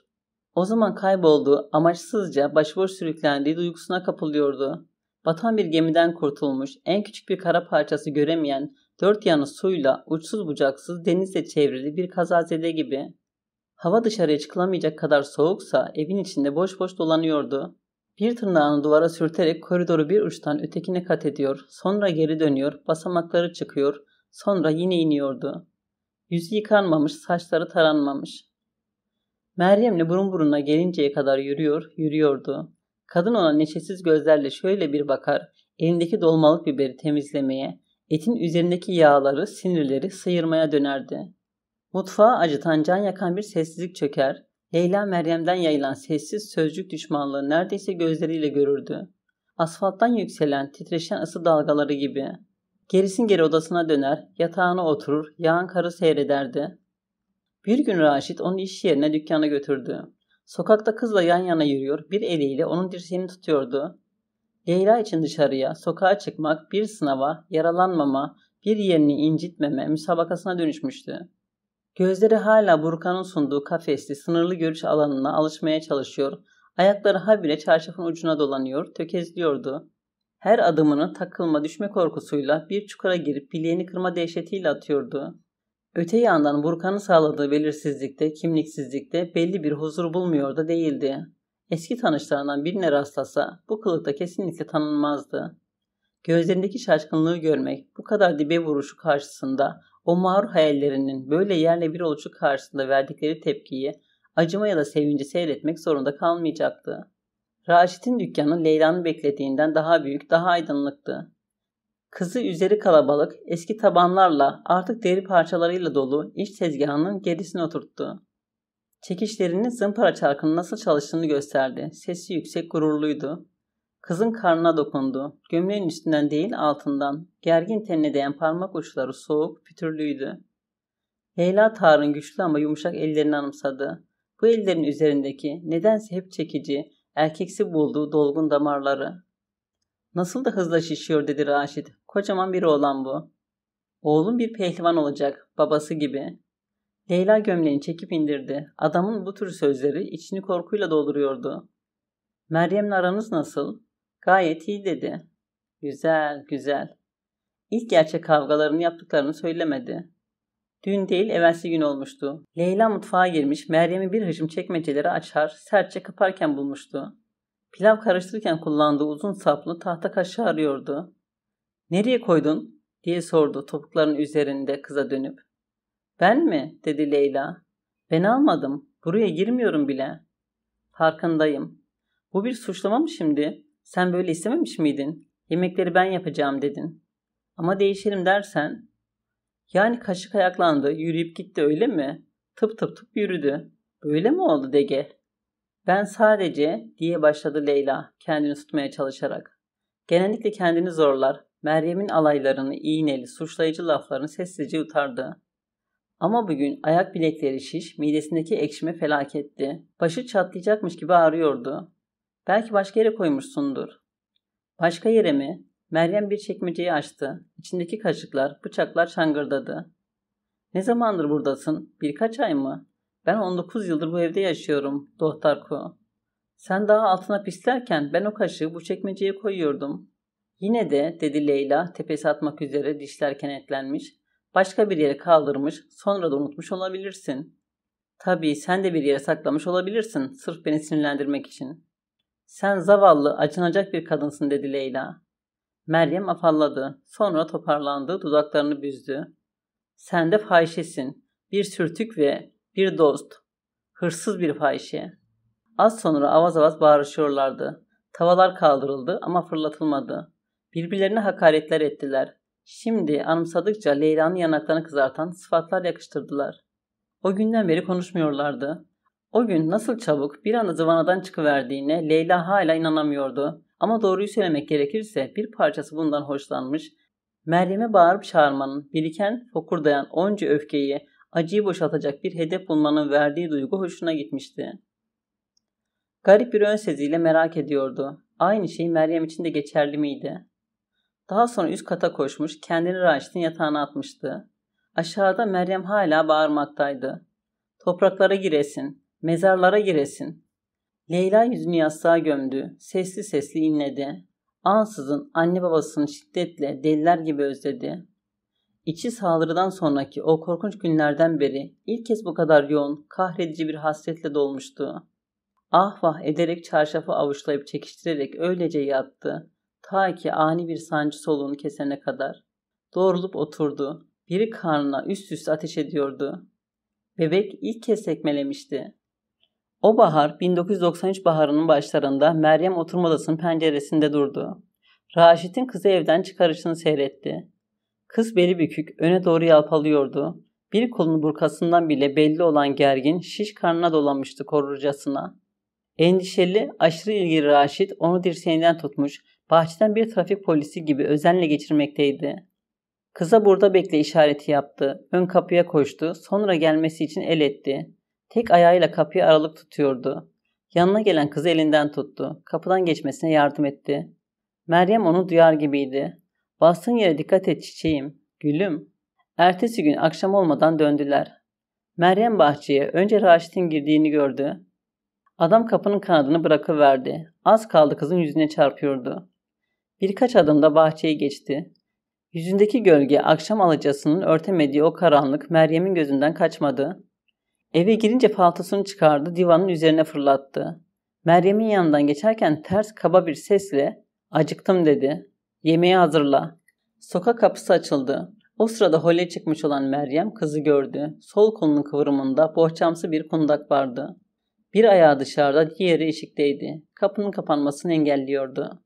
O zaman kayboldu, amaçsızca başıboş sürüklendiği duygusuna kapılıyordu. Batan bir gemiden kurtulmuş, en küçük bir kara parçası göremeyen, dört yanı suyla, uçsuz bucaksız denizle çevrili bir kazazede gibi. Hava dışarıya çıkılamayacak kadar soğuksa evin içinde boş boş dolanıyordu. Bir tırnağını duvara sürterek koridoru bir uçtan ötekine kat ediyor, sonra geri dönüyor, basamakları çıkıyor, sonra yine iniyordu. Yüzü yıkanmamış, saçları taranmamış. Meryem'le burun buruna gelinceye kadar yürüyor, yürüyordu. Kadın ona neşesiz gözlerle şöyle bir bakar, elindeki dolmalık biberi temizlemeye, etin üzerindeki yağları, sinirleri sıyırmaya dönerdi. Mutfağı acıtan can yakan bir sessizlik çöker, Leyla Meryem'den yayılan sessiz sözcük düşmanlığı neredeyse gözleriyle görürdü. Asfalttan yükselen, titreşen ısı dalgaları gibi. Gerisin geri odasına döner, yatağına oturur, yağan karı seyrederdi. Bir gün Raşit onu iş yerine dükkana götürdü. Sokakta kızla yan yana yürüyor, bir eliyle onun dirseğini tutuyordu. Leyla için dışarıya, sokağa çıkmak, bir sınava, yaralanmama, bir yerini incitmeme müsabakasına dönüşmüştü. Gözleri hala Burkan'ın sunduğu kafesli, sınırlı görüş alanına alışmaya çalışıyor. Ayakları habire çarşafın ucuna dolanıyor, tökezliyordu. Her adımını takılma, düşme korkusuyla bir çukura girip bileğini kırma dehşetiyle atıyordu. Öte yandan Burkan'ın sağladığı belirsizlikte, kimliksizlikte belli bir huzur bulmuyor da değildi. Eski tanışlarından birine rastlasa bu kılıkta kesinlikle tanınmazdı. Gözlerindeki şaşkınlığı görmek, bu kadar dibe vuruşu karşısında o mağrur hayallerinin böyle yerle bir oluşu karşısında verdikleri tepkiyi acıma ya da sevinci seyretmek zorunda kalmayacaktı. Raşit'in dükkanı Leyla'nın beklediğinden daha büyük, daha aydınlıktı. Kızı üzeri kalabalık, eski tabanlarla, artık deri parçalarıyla dolu iç tezgahının gerisine oturttu. Çekişlerinin zımpara çarkının nasıl çalıştığını gösterdi. Sesi yüksek, gururluydu. Kızın karnına dokundu. Gömleğin üstünden değil altından. Gergin tenine değen parmak uçları soğuk, pütürlüydü. Leyla Tar'ın güçlü ama yumuşak ellerini anımsadı. Bu ellerin üzerindeki nedense hep çekici, erkeksi bulduğu dolgun damarları. Nasıl da hızla şişiyor dedi Raşit. Kocaman bir oğlan bu. Oğlum bir pehlivan olacak, babası gibi. Leyla gömleğini çekip indirdi. Adamın bu tür sözleri içini korkuyla dolduruyordu. Meryem'le aranız nasıl? Gayet iyi dedi. Güzel, güzel. İlk gerçek kavgalarını yaptıklarını söylemedi. Dün değil evvelsi gün olmuştu. Leyla mutfağa girmiş, Meryem'i bir hıcım çekmeceleri açar, sertçe kaparken bulmuştu. Pilav karıştırırken kullandığı uzun saplı tahta kaşığı arıyordu. ''Nereye koydun?'' diye sordu topukların üzerinde kıza dönüp. ''Ben mi?'' dedi Leyla. ''Ben almadım. Buraya girmiyorum bile.'' ''Farkındayım. Bu bir suçlama mı şimdi? Sen böyle istememiş miydin? Yemekleri ben yapacağım dedin. Ama değişelim dersen. Yani kaşık ayaklandı, yürüyüp gitti öyle mi? Tıp tıp tıp yürüdü. Böyle mi oldu Dege? Ben sadece diye başladı Leyla kendini tutmaya çalışarak. Genellikle kendini zorlar. Meryem'in alaylarını, iğneli, suçlayıcı laflarını sessizce utardı. Ama bugün ayak bilekleri şiş, midesindeki ekşime felaketti. Başı çatlayacakmış gibi ağrıyordu. Belki başka yere koymuşsundur. Başka yere mi? Meryem bir çekmeceyi açtı. İçindeki kaşıklar, bıçaklar şangırdadı. Ne zamandır buradasın? Birkaç ay mı? Ben 19 yıldır bu evde yaşıyorum, Dohtar Ku. Sen daha altına pislerken ben o kaşığı bu çekmeceye koyuyordum. Yine de, dedi Leyla tepesi atmak üzere dişler kenetlenmiş, başka bir yere kaldırmış, sonra da unutmuş olabilirsin. Tabii sen de bir yere saklamış olabilirsin, sırf beni sinirlendirmek için.'' Sen zavallı, acınacak bir kadınsın dedi Leyla. Meryem afalladı. Sonra toparlandı, dudaklarını büzdü. Sen de fahişesin. Bir sürtük ve bir dost. Hırsız bir fahişe. Az sonra avaz avaz bağırışıyorlardı. Tavalar kaldırıldı ama fırlatılmadı. Birbirlerine hakaretler ettiler. Şimdi anımsadıkça Leyla'nın yanaklarını kızartan sıfatlar yakıştırdılar. O günden beri konuşmuyorlardı. O gün nasıl çabuk bir anda zıvanadan çıkıverdiğine Leyla hala inanamıyordu. Ama doğruyu söylemek gerekirse bir parçası bundan hoşlanmış. Meryem'e bağırıp çağırmanın, biriken, fokurdayan onca öfkeyi, acıyı boşaltacak bir hedef bulmanın verdiği duygu hoşuna gitmişti. Garip bir ön seziyle merak ediyordu. Aynı şey Meryem için de geçerli miydi? Daha sonra üst kata koşmuş, kendini Raşit'in yatağına atmıştı. Aşağıda Meryem hala bağırmaktaydı. Topraklara giresin, Mezarlara giresin. Leyla yüzünü yastığa gömdü. Sesli sesli inledi. Ansızın anne babasını şiddetle deliler gibi özledi. İçi saldırıdan sonraki o korkunç günlerden beri ilk kez bu kadar yoğun, kahredici bir hasretle dolmuştu. Ah vah ederek çarşafı avuçlayıp çekiştirerek öylece yattı. Ta ki ani bir sancı soluğunu kesene kadar. Doğrulup oturdu. Biri karnına üst üste ateş ediyordu. Bebek ilk kez sekmelemişti. O bahar 1993 baharının başlarında Meryem oturma odasının penceresinde durdu. Raşit'in kızı evden çıkarışını seyretti. Kız beli bükük, öne doğru yalpalıyordu. Bir kolunu burkasından bile belli olan gergin şiş karnına dolanmıştı korurcasına. Endişeli, aşırı ilgili Raşit onu dirseğinden tutmuş, bahçeden bir trafik polisi gibi özenle geçirmekteydi. Kıza burada bekle işareti yaptı, ön kapıya koştu, sonra gelmesi için el etti. Tek ayağıyla kapıyı aralık tutuyordu. Yanına gelen kızı elinden tuttu. Kapıdan geçmesine yardım etti. Meryem onu duyar gibiydi. Bastığın yere dikkat et çiçeğim, gülüm. Ertesi gün akşam olmadan döndüler. Meryem bahçeye önce Raşit'in girdiğini gördü. Adam kapının kanadını bırakıverdi. Az kaldı kızın yüzüne çarpıyordu. Birkaç adımda bahçeye geçti. Yüzündeki gölge akşam alıcısının örtemediği o karanlık Meryem'in gözünden kaçmadı. Eve girince paltosunu çıkardı, divanın üzerine fırlattı. Meryem'in yanından geçerken ters kaba bir sesle ''Acıktım'' dedi. ''Yemeği hazırla.'' Sokak kapısı açıldı. O sırada hole çıkmış olan Meryem kızı gördü. Sol kolunun kıvrımında bohçamsı bir kundak vardı. Bir ayağı dışarıda, diğeri eşikteydi. Kapının kapanmasını engelliyordu.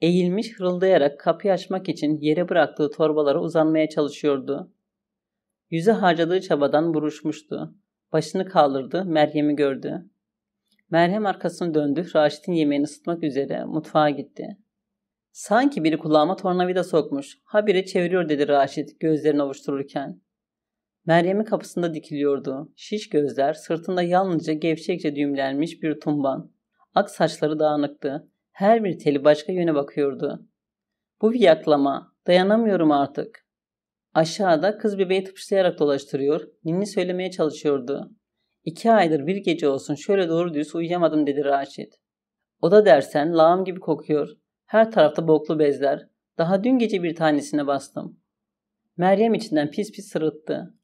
Eğilmiş hırıldayarak kapıyı açmak için yere bıraktığı torbalara uzanmaya çalışıyordu. Yüze harcadığı çabadan buruşmuştu. Başını kaldırdı, Meryem'i gördü. Meryem arkasını döndü, Raşit'in yemeğini ısıtmak üzere mutfağa gitti. Sanki biri kulağıma tornavida sokmuş, habire çeviriyor dedi Raşit gözlerini ovuştururken. Meryem'in kapısında dikiliyordu. Şiş gözler, sırtında yalnızca gevşekçe düğümlenmiş bir tumban. Ak saçları dağınıktı. Her bir teli başka yöne bakıyordu. Bu bir yaklama. Dayanamıyorum artık. Aşağıda kız bebeği tıpışlayarak dolaştırıyor, ninni söylemeye çalışıyordu. İki aydır bir gece olsun şöyle doğru düz uyuyamadım dedi Raşit. O da dersen lağım gibi kokuyor. Her tarafta boklu bezler. Daha dün gece bir tanesine bastım. Meryem içinden pis pis sırıttı.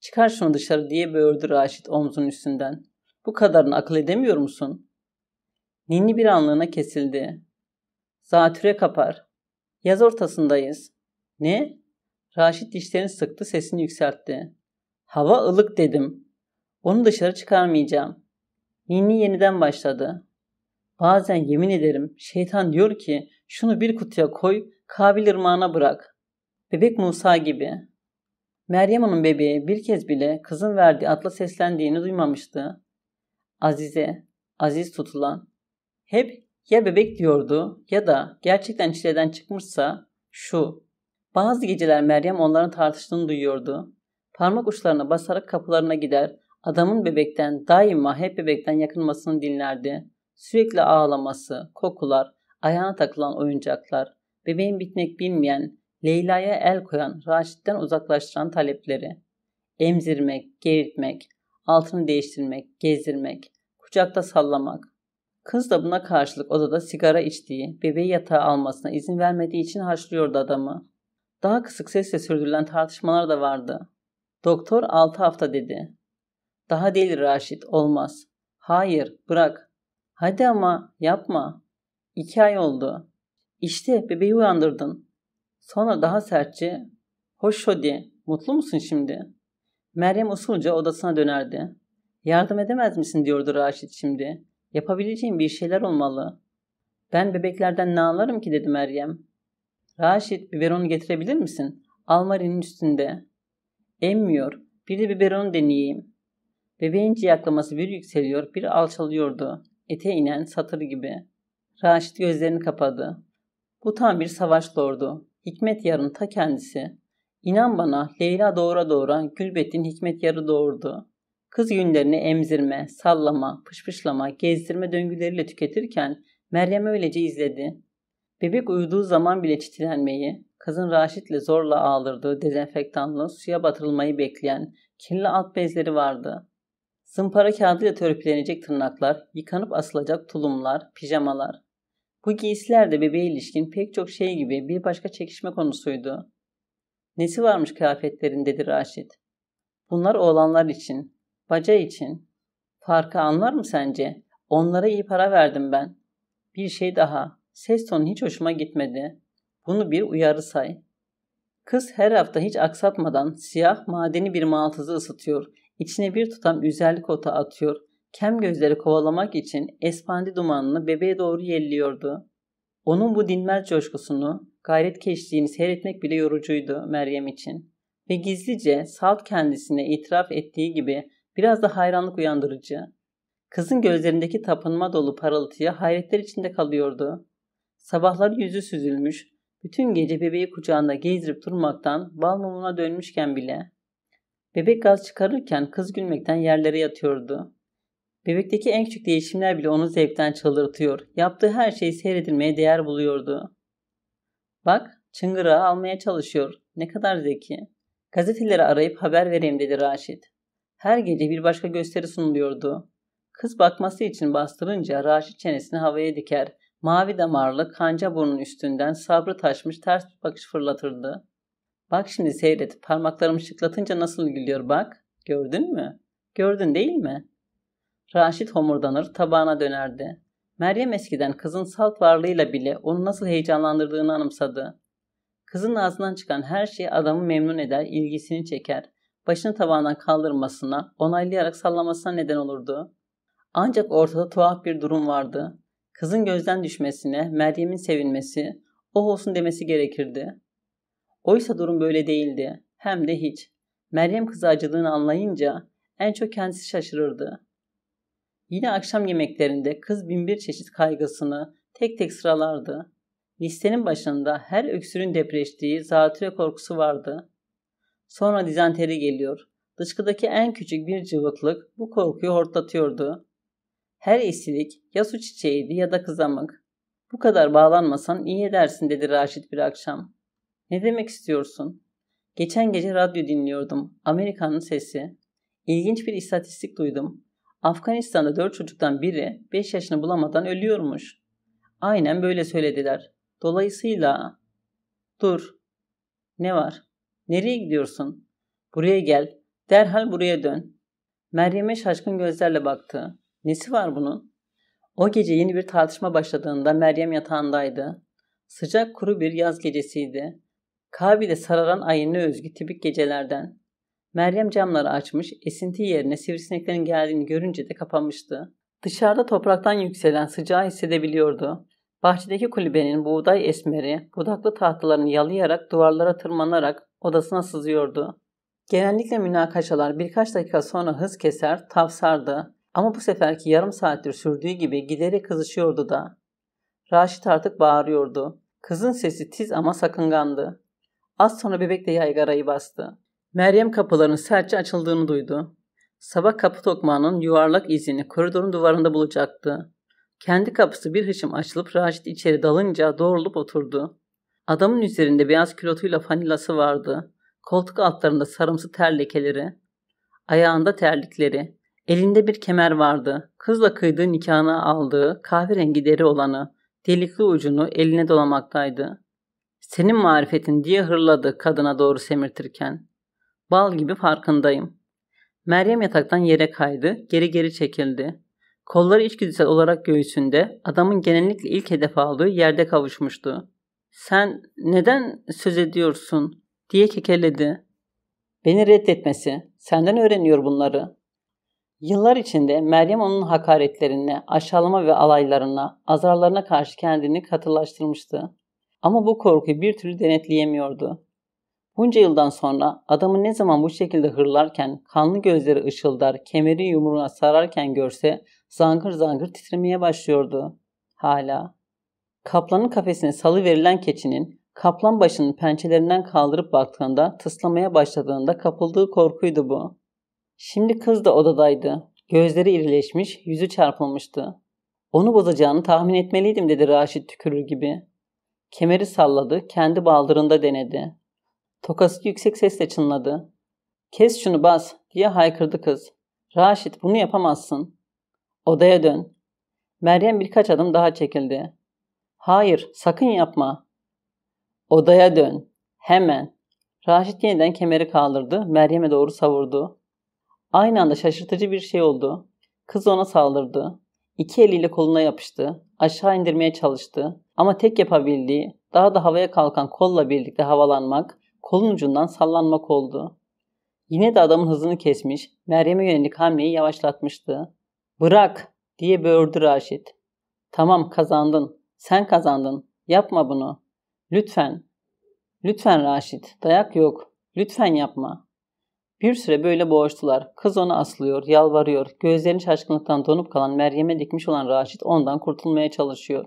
Çıkar şunu dışarı diye böğürdü Raşit omzunun üstünden. Bu kadarını akıl edemiyor musun? Ninni bir anlığına kesildi. Zatüre kapar. Yaz ortasındayız. Ne? Raşit dişlerini sıktı sesini yükseltti. Hava ılık dedim. Onu dışarı çıkarmayacağım. Ninni yeniden başladı. Bazen yemin ederim şeytan diyor ki şunu bir kutuya koy Kabil ırmağına bırak. Bebek Musa gibi. Meryem Hanım bebeği bir kez bile kızın verdiği atla seslendiğini duymamıştı. Azize, aziz tutulan. Hep ya bebek diyordu ya da gerçekten çileden çıkmışsa şu bazı geceler Meryem onların tartıştığını duyuyordu. Parmak uçlarına basarak kapılarına gider, adamın bebekten, daima hep bebekten yakınmasını dinlerdi. Sürekli ağlaması, kokular, ayağına takılan oyuncaklar, bebeğin bitmek bilmeyen, Leyla'ya el koyan, Raşit'ten uzaklaştıran talepleri. Emzirmek, geritmek, altını değiştirmek, gezdirmek, kucakta sallamak. Kız da buna karşılık odada sigara içtiği, bebeği yatağa almasına izin vermediği için haşlıyordu adamı. Daha kısık sesle sürdürülen tartışmalar da vardı. Doktor 6 hafta dedi. Daha değil Raşit, olmaz. Hayır, bırak. Hadi ama, yapma. İki ay oldu. İşte bebeği uyandırdın. Sonra daha sertçe, hoş hodi, mutlu musun şimdi? Meryem usulca odasına dönerdi. Yardım edemez misin diyordu Raşit şimdi. Yapabileceğim bir şeyler olmalı. Ben bebeklerden ne anlarım ki dedi Meryem. Raşit biberonu getirebilir misin? Almarinin üstünde. Emmiyor. Bir de biberonu deneyeyim. Bebeğin ciyaklaması bir yükseliyor, bir alçalıyordu. Ete inen satır gibi. Raşit gözlerini kapadı. Bu tam bir savaş lordu. Hikmet Yar'ın ta kendisi. İnan bana Leyla doğura doğura Gülbet'in Hikmet Yar'ı doğurdu. Kız günlerini emzirme, sallama, pışpışlama, gezdirme döngüleriyle tüketirken Meryem öylece izledi. Bebek uyuduğu zaman bile çitilenmeyi, kızın Raşit'le zorla ağlırdığı dezenfektanla suya batırılmayı bekleyen kirli alt bezleri vardı. Zımpara kağıdıyla törpülenecek tırnaklar, yıkanıp asılacak tulumlar, pijamalar. Bu giysiler de bebeğe ilişkin pek çok şey gibi bir başka çekişme konusuydu. Nesi varmış kıyafetlerin dedi Raşit. Bunlar oğlanlar için, baca için. Farkı anlar mı sence? Onlara iyi para verdim ben. Bir şey daha. Ses tonu hiç hoşuma gitmedi. Bunu bir uyarı say. Kız her hafta hiç aksatmadan siyah madeni bir maltızı ısıtıyor. İçine bir tutam üzerlik ota atıyor. Kem gözleri kovalamak için espandi dumanını bebeğe doğru yelliyordu. Onun bu dinmez coşkusunu, gayret keşliğini seyretmek bile yorucuydu Meryem için. Ve gizlice Salt kendisine itiraf ettiği gibi biraz da hayranlık uyandırıcı. Kızın gözlerindeki tapınma dolu parıltıya hayretler içinde kalıyordu. Sabahları yüzü süzülmüş, bütün gece bebeği kucağında gezdirip durmaktan bal mumuna dönmüşken bile bebek gaz çıkarırken kız gülmekten yerlere yatıyordu. Bebekteki en küçük değişimler bile onu zevkten çıldırtıyor. Yaptığı her şeyi seyredilmeye değer buluyordu. Bak, çıngırağı almaya çalışıyor. Ne kadar zeki. Gazeteleri arayıp haber vereyim dedi Raşit. Her gece bir başka gösteri sunuluyordu. Kız bakması için bastırınca Raşit çenesini havaya diker Mavi damarlı kanca burnun üstünden sabrı taşmış ters bir bakış fırlatırdı. Bak şimdi seyret parmaklarımı şıklatınca nasıl gülüyor bak. Gördün mü? Gördün değil mi? Raşit homurdanır tabağına dönerdi. Meryem eskiden kızın salt varlığıyla bile onu nasıl heyecanlandırdığını anımsadı. Kızın ağzından çıkan her şey adamı memnun eder, ilgisini çeker. Başını tabağından kaldırmasına, onaylayarak sallamasına neden olurdu. Ancak ortada tuhaf bir durum vardı. Kızın gözden düşmesine, Meryem'in sevinmesi, oh olsun demesi gerekirdi. Oysa durum böyle değildi. Hem de hiç. Meryem kızı acılığını anlayınca en çok kendisi şaşırırdı. Yine akşam yemeklerinde kız binbir çeşit kaygısını tek tek sıralardı. Listenin başında her öksürün depreştiği zatüre korkusu vardı. Sonra dizenteri geliyor. Dışkıdaki en küçük bir cıvıklık bu korkuyu hortlatıyordu. Her eşsilik ya su çiçeğiydi ya da kızamık. Bu kadar bağlanmasan iyi edersin dedi Raşit bir akşam. Ne demek istiyorsun? Geçen gece radyo dinliyordum. Amerika'nın sesi. İlginç bir istatistik duydum. Afganistan'da dört çocuktan biri beş yaşını bulamadan ölüyormuş. Aynen böyle söylediler. Dolayısıyla... Dur. Ne var? Nereye gidiyorsun? Buraya gel. Derhal buraya dön. Meryem'e şaşkın gözlerle baktı. Nesi var bunun? O gece yeni bir tartışma başladığında Meryem yatağındaydı. Sıcak kuru bir yaz gecesiydi. Kabil'e sararan ayına özgü tipik gecelerden. Meryem camları açmış, esinti yerine sivrisineklerin geldiğini görünce de kapanmıştı. Dışarıda topraktan yükselen sıcağı hissedebiliyordu. Bahçedeki kulübenin buğday esmeri, budaklı tahtalarını yalayarak duvarlara tırmanarak odasına sızıyordu. Genellikle münakaşalar birkaç dakika sonra hız keser, tavsardı. Ama bu seferki yarım saattir sürdüğü gibi giderek kızışıyordu da. Raşit artık bağırıyordu. Kızın sesi tiz ama sakıngandı. Az sonra bebek de yaygarayı bastı. Meryem kapıların sertçe açıldığını duydu. Sabah kapı tokmağının yuvarlak izini koridorun duvarında bulacaktı. Kendi kapısı bir hışım açılıp Raşit içeri dalınca doğrulup oturdu. Adamın üzerinde beyaz külotuyla fanilası vardı. Koltuk altlarında sarımsı ter lekeleri. Ayağında terlikleri. Elinde bir kemer vardı. Kızla kıydığı nikahına aldığı kahverengi deri olanı, delikli ucunu eline dolamaktaydı. Senin marifetin diye hırladı kadına doğru semirtirken. Bal gibi farkındayım. Meryem yataktan yere kaydı, geri geri çekildi. Kolları içgüdüsel olarak göğsünde, adamın genellikle ilk hedef aldığı yerde kavuşmuştu. Sen neden söz ediyorsun diye kekeledi. Beni reddetmesi, senden öğreniyor bunları. Yıllar içinde Meryem onun hakaretlerine, aşağılama ve alaylarına, azarlarına karşı kendini katılaştırmıştı. Ama bu korkuyu bir türlü denetleyemiyordu. Bunca yıldan sonra adamı ne zaman bu şekilde hırlarken, kanlı gözleri ışıldar, kemeri yumruğuna sararken görse zangır zangır titremeye başlıyordu. Hala. Kaplanın kafesine salı verilen keçinin kaplan başının pençelerinden kaldırıp baktığında tıslamaya başladığında kapıldığı korkuydu bu. Şimdi kız da odadaydı. Gözleri irileşmiş, yüzü çarpılmıştı. Onu bozacağını tahmin etmeliydim dedi Raşit tükürür gibi. Kemeri salladı, kendi baldırında denedi. Tokası yüksek sesle çınladı. Kes şunu bas diye haykırdı kız. Raşit bunu yapamazsın. Odaya dön. Meryem birkaç adım daha çekildi. Hayır sakın yapma. Odaya dön. Hemen. Raşit yeniden kemeri kaldırdı. Meryem'e doğru savurdu. Aynı anda şaşırtıcı bir şey oldu. Kız ona saldırdı. İki eliyle koluna yapıştı. Aşağı indirmeye çalıştı. Ama tek yapabildiği daha da havaya kalkan kolla birlikte havalanmak, kolun ucundan sallanmak oldu. Yine de adamın hızını kesmiş, Meryem'e yönelik hamleyi yavaşlatmıştı. Bırak diye böğürdü Raşit. Tamam kazandın. Sen kazandın. Yapma bunu. Lütfen. Lütfen Raşit. Dayak yok. Lütfen yapma. Bir süre böyle boğuştular. Kız onu aslıyor, yalvarıyor. Gözlerini şaşkınlıktan donup kalan Meryem'e dikmiş olan Raşit ondan kurtulmaya çalışıyor.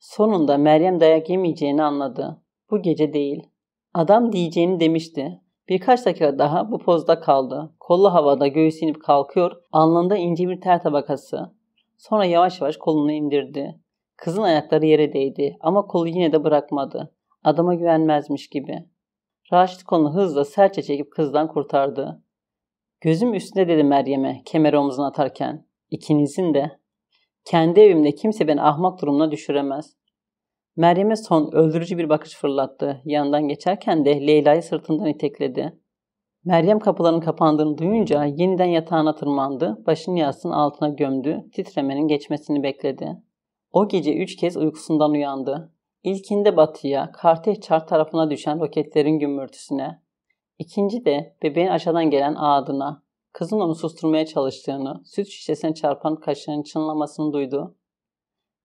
Sonunda Meryem dayak yemeyeceğini anladı. Bu gece değil. Adam diyeceğini demişti. Birkaç dakika daha bu pozda kaldı. Kollu havada göğüs inip kalkıyor, alnında ince bir ter tabakası. Sonra yavaş yavaş kolunu indirdi. Kızın ayakları yere değdi ama kolu yine de bırakmadı. Adama güvenmezmiş gibi. Raşit kolunu hızla serçe çekip kızdan kurtardı. Gözüm üstüne dedi Meryem'e kemer omzuna atarken. İkinizin de. Kendi evimde kimse beni ahmak durumuna düşüremez. Meryem'e son öldürücü bir bakış fırlattı. Yandan geçerken de Leyla'yı sırtından itekledi. Meryem kapıların kapandığını duyunca yeniden yatağına tırmandı, başını yastığın altına gömdü, titremenin geçmesini bekledi. O gece üç kez uykusundan uyandı. İlkinde batıya, Kartih Çar tarafına düşen roketlerin gümbürtüsüne, ikinci de bebeğin aşağıdan gelen ağdına, kızın onu susturmaya çalıştığını, süt şişesine çarpan kaşlarının çınlamasını duydu.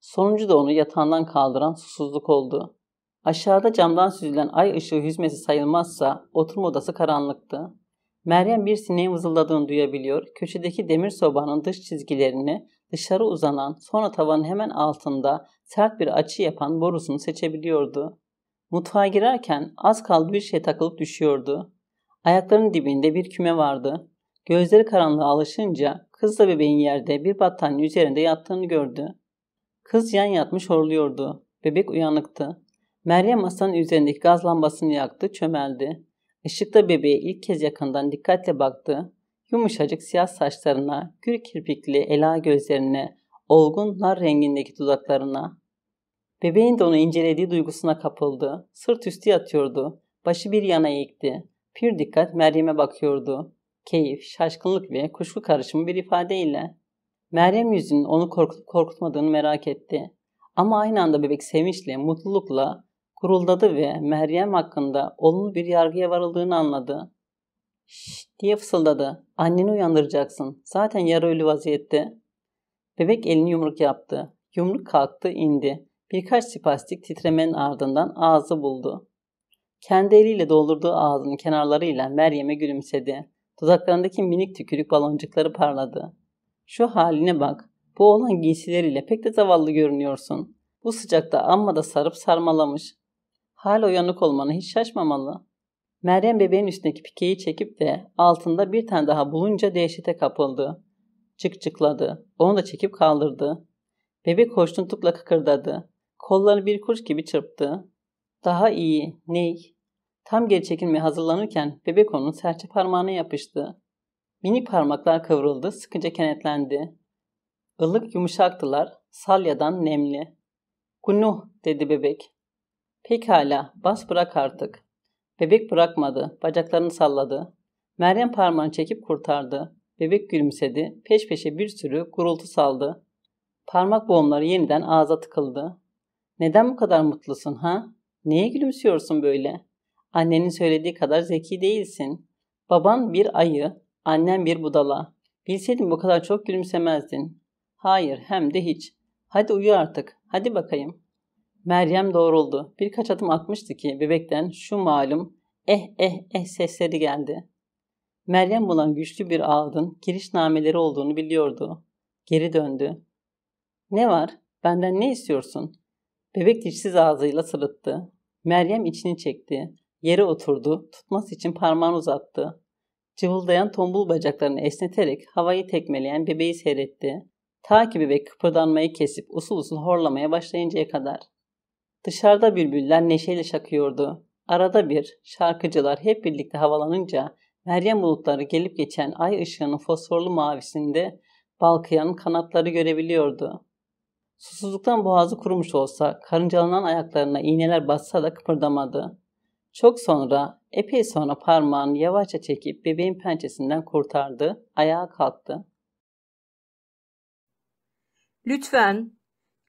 Sonuncu da onu yatağından kaldıran susuzluk oldu. Aşağıda camdan süzülen ay ışığı hüzmesi sayılmazsa oturma odası karanlıktı. Meryem bir sineğin vızıldadığını duyabiliyor, köşedeki demir sobanın dış çizgilerini dışarı uzanan sonra tavanın hemen altında sert bir açı yapan borusunu seçebiliyordu. Mutfağa girerken az kaldı bir şey takılıp düşüyordu. Ayaklarının dibinde bir küme vardı. Gözleri karanlığa alışınca kızla bebeğin yerde bir battaniye üzerinde yattığını gördü. Kız yan yatmış horluyordu. Bebek uyanıktı. Meryem masanın üzerindeki gaz lambasını yaktı, çömeldi. Işıkta bebeğe ilk kez yakından dikkatle baktı. Yumuşacık siyah saçlarına, gür kirpikli ela gözlerine, Olgun nar rengindeki dudaklarına. Bebeğin de onu incelediği duygusuna kapıldı. Sırt üstü yatıyordu. Başı bir yana eğikti. Pür dikkat Meryem'e bakıyordu. Keyif, şaşkınlık ve kuşku karışımı bir ifadeyle. Meryem yüzünün onu korkutup korkutmadığını merak etti. Ama aynı anda bebek sevinçle, mutlulukla guruldadı ve Meryem hakkında olumlu bir yargıya varıldığını anladı. Şşş diye fısıldadı. Anneni uyandıracaksın. Zaten yarı ölü vaziyette. Bebek elini yumruk yaptı. Yumruk kalktı indi. Birkaç spastik titremenin ardından ağzı buldu. Kendi eliyle doldurduğu ağzının kenarlarıyla Meryem'e gülümsedi. Dudaklarındaki minik tükürük baloncukları parladı. Şu haline bak. Bu olan giysileriyle pek de zavallı görünüyorsun. Bu sıcakta amma da sarıp sarmalamış. Hala uyanık olmanı hiç şaşmamalı. Meryem bebeğin üstündeki pikeyi çekip de altında bir tane daha bulunca dehşete kapıldı. Çıkçıkladı. Onu da çekip kaldırdı. Bebek hoşnutlukla kıkırdadı. Kollarını bir kuş gibi çırptı. Daha iyi. Ney? Tam geri çekilmeye hazırlanırken bebek onun serçe parmağına yapıştı. Mini parmaklar kıvrıldı, sıkınca kenetlendi. Ilık yumuşaktılar, salyadan nemli. Kunuh dedi bebek. Pekala, bas bırak artık. Bebek bırakmadı, bacaklarını salladı. Meryem parmağını çekip kurtardı. Bebek gülümsedi. Peş peşe bir sürü gurultu saldı. Parmak boğumları yeniden ağza tıkıldı. Neden bu kadar mutlusun ha? Neye gülümsüyorsun böyle? Annenin söylediği kadar zeki değilsin. Baban bir ayı, annen bir budala. Bilseydin bu kadar çok gülümsemezdin. Hayır, hem de hiç. Hadi uyu artık. Hadi bakayım. Meryem doğruldu. Birkaç adım atmıştı ki bebekten şu malum eh eh eh sesleri geldi. Meryem olan güçlü bir giriş nameleri olduğunu biliyordu. Geri döndü. Ne var? Benden ne istiyorsun? Bebek dişsiz ağzıyla sırıttı. Meryem içini çekti. Yere oturdu. Tutması için parmağını uzattı. Cıvıldayan tombul bacaklarını esneterek havayı tekmeleyen bebeği seyretti. Ta ki bebek kıpırdanmayı kesip usul usul horlamaya başlayıncaya kadar. Dışarıda bülbüller neşeyle şakıyordu. Arada bir şarkıcılar hep birlikte havalanınca Meryem bulutları gelip geçen ay ışığının fosforlu mavisinde Balkıyan'ın kanatları görebiliyordu. Susuzluktan boğazı kurumuş olsa, karıncalanan ayaklarına iğneler bassa da kıpırdamadı. Çok sonra, epey sonra parmağını yavaşça çekip bebeğin pençesinden kurtardı, ayağa kalktı. Lütfen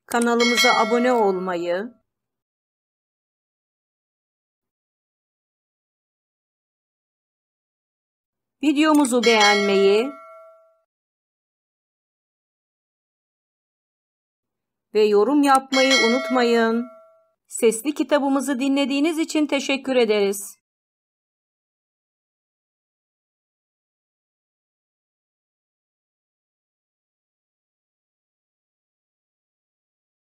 kanalımıza abone olmayı, Videomuzu beğenmeyi ve yorum yapmayı unutmayın. Sesli kitabımızı dinlediğiniz için teşekkür ederiz.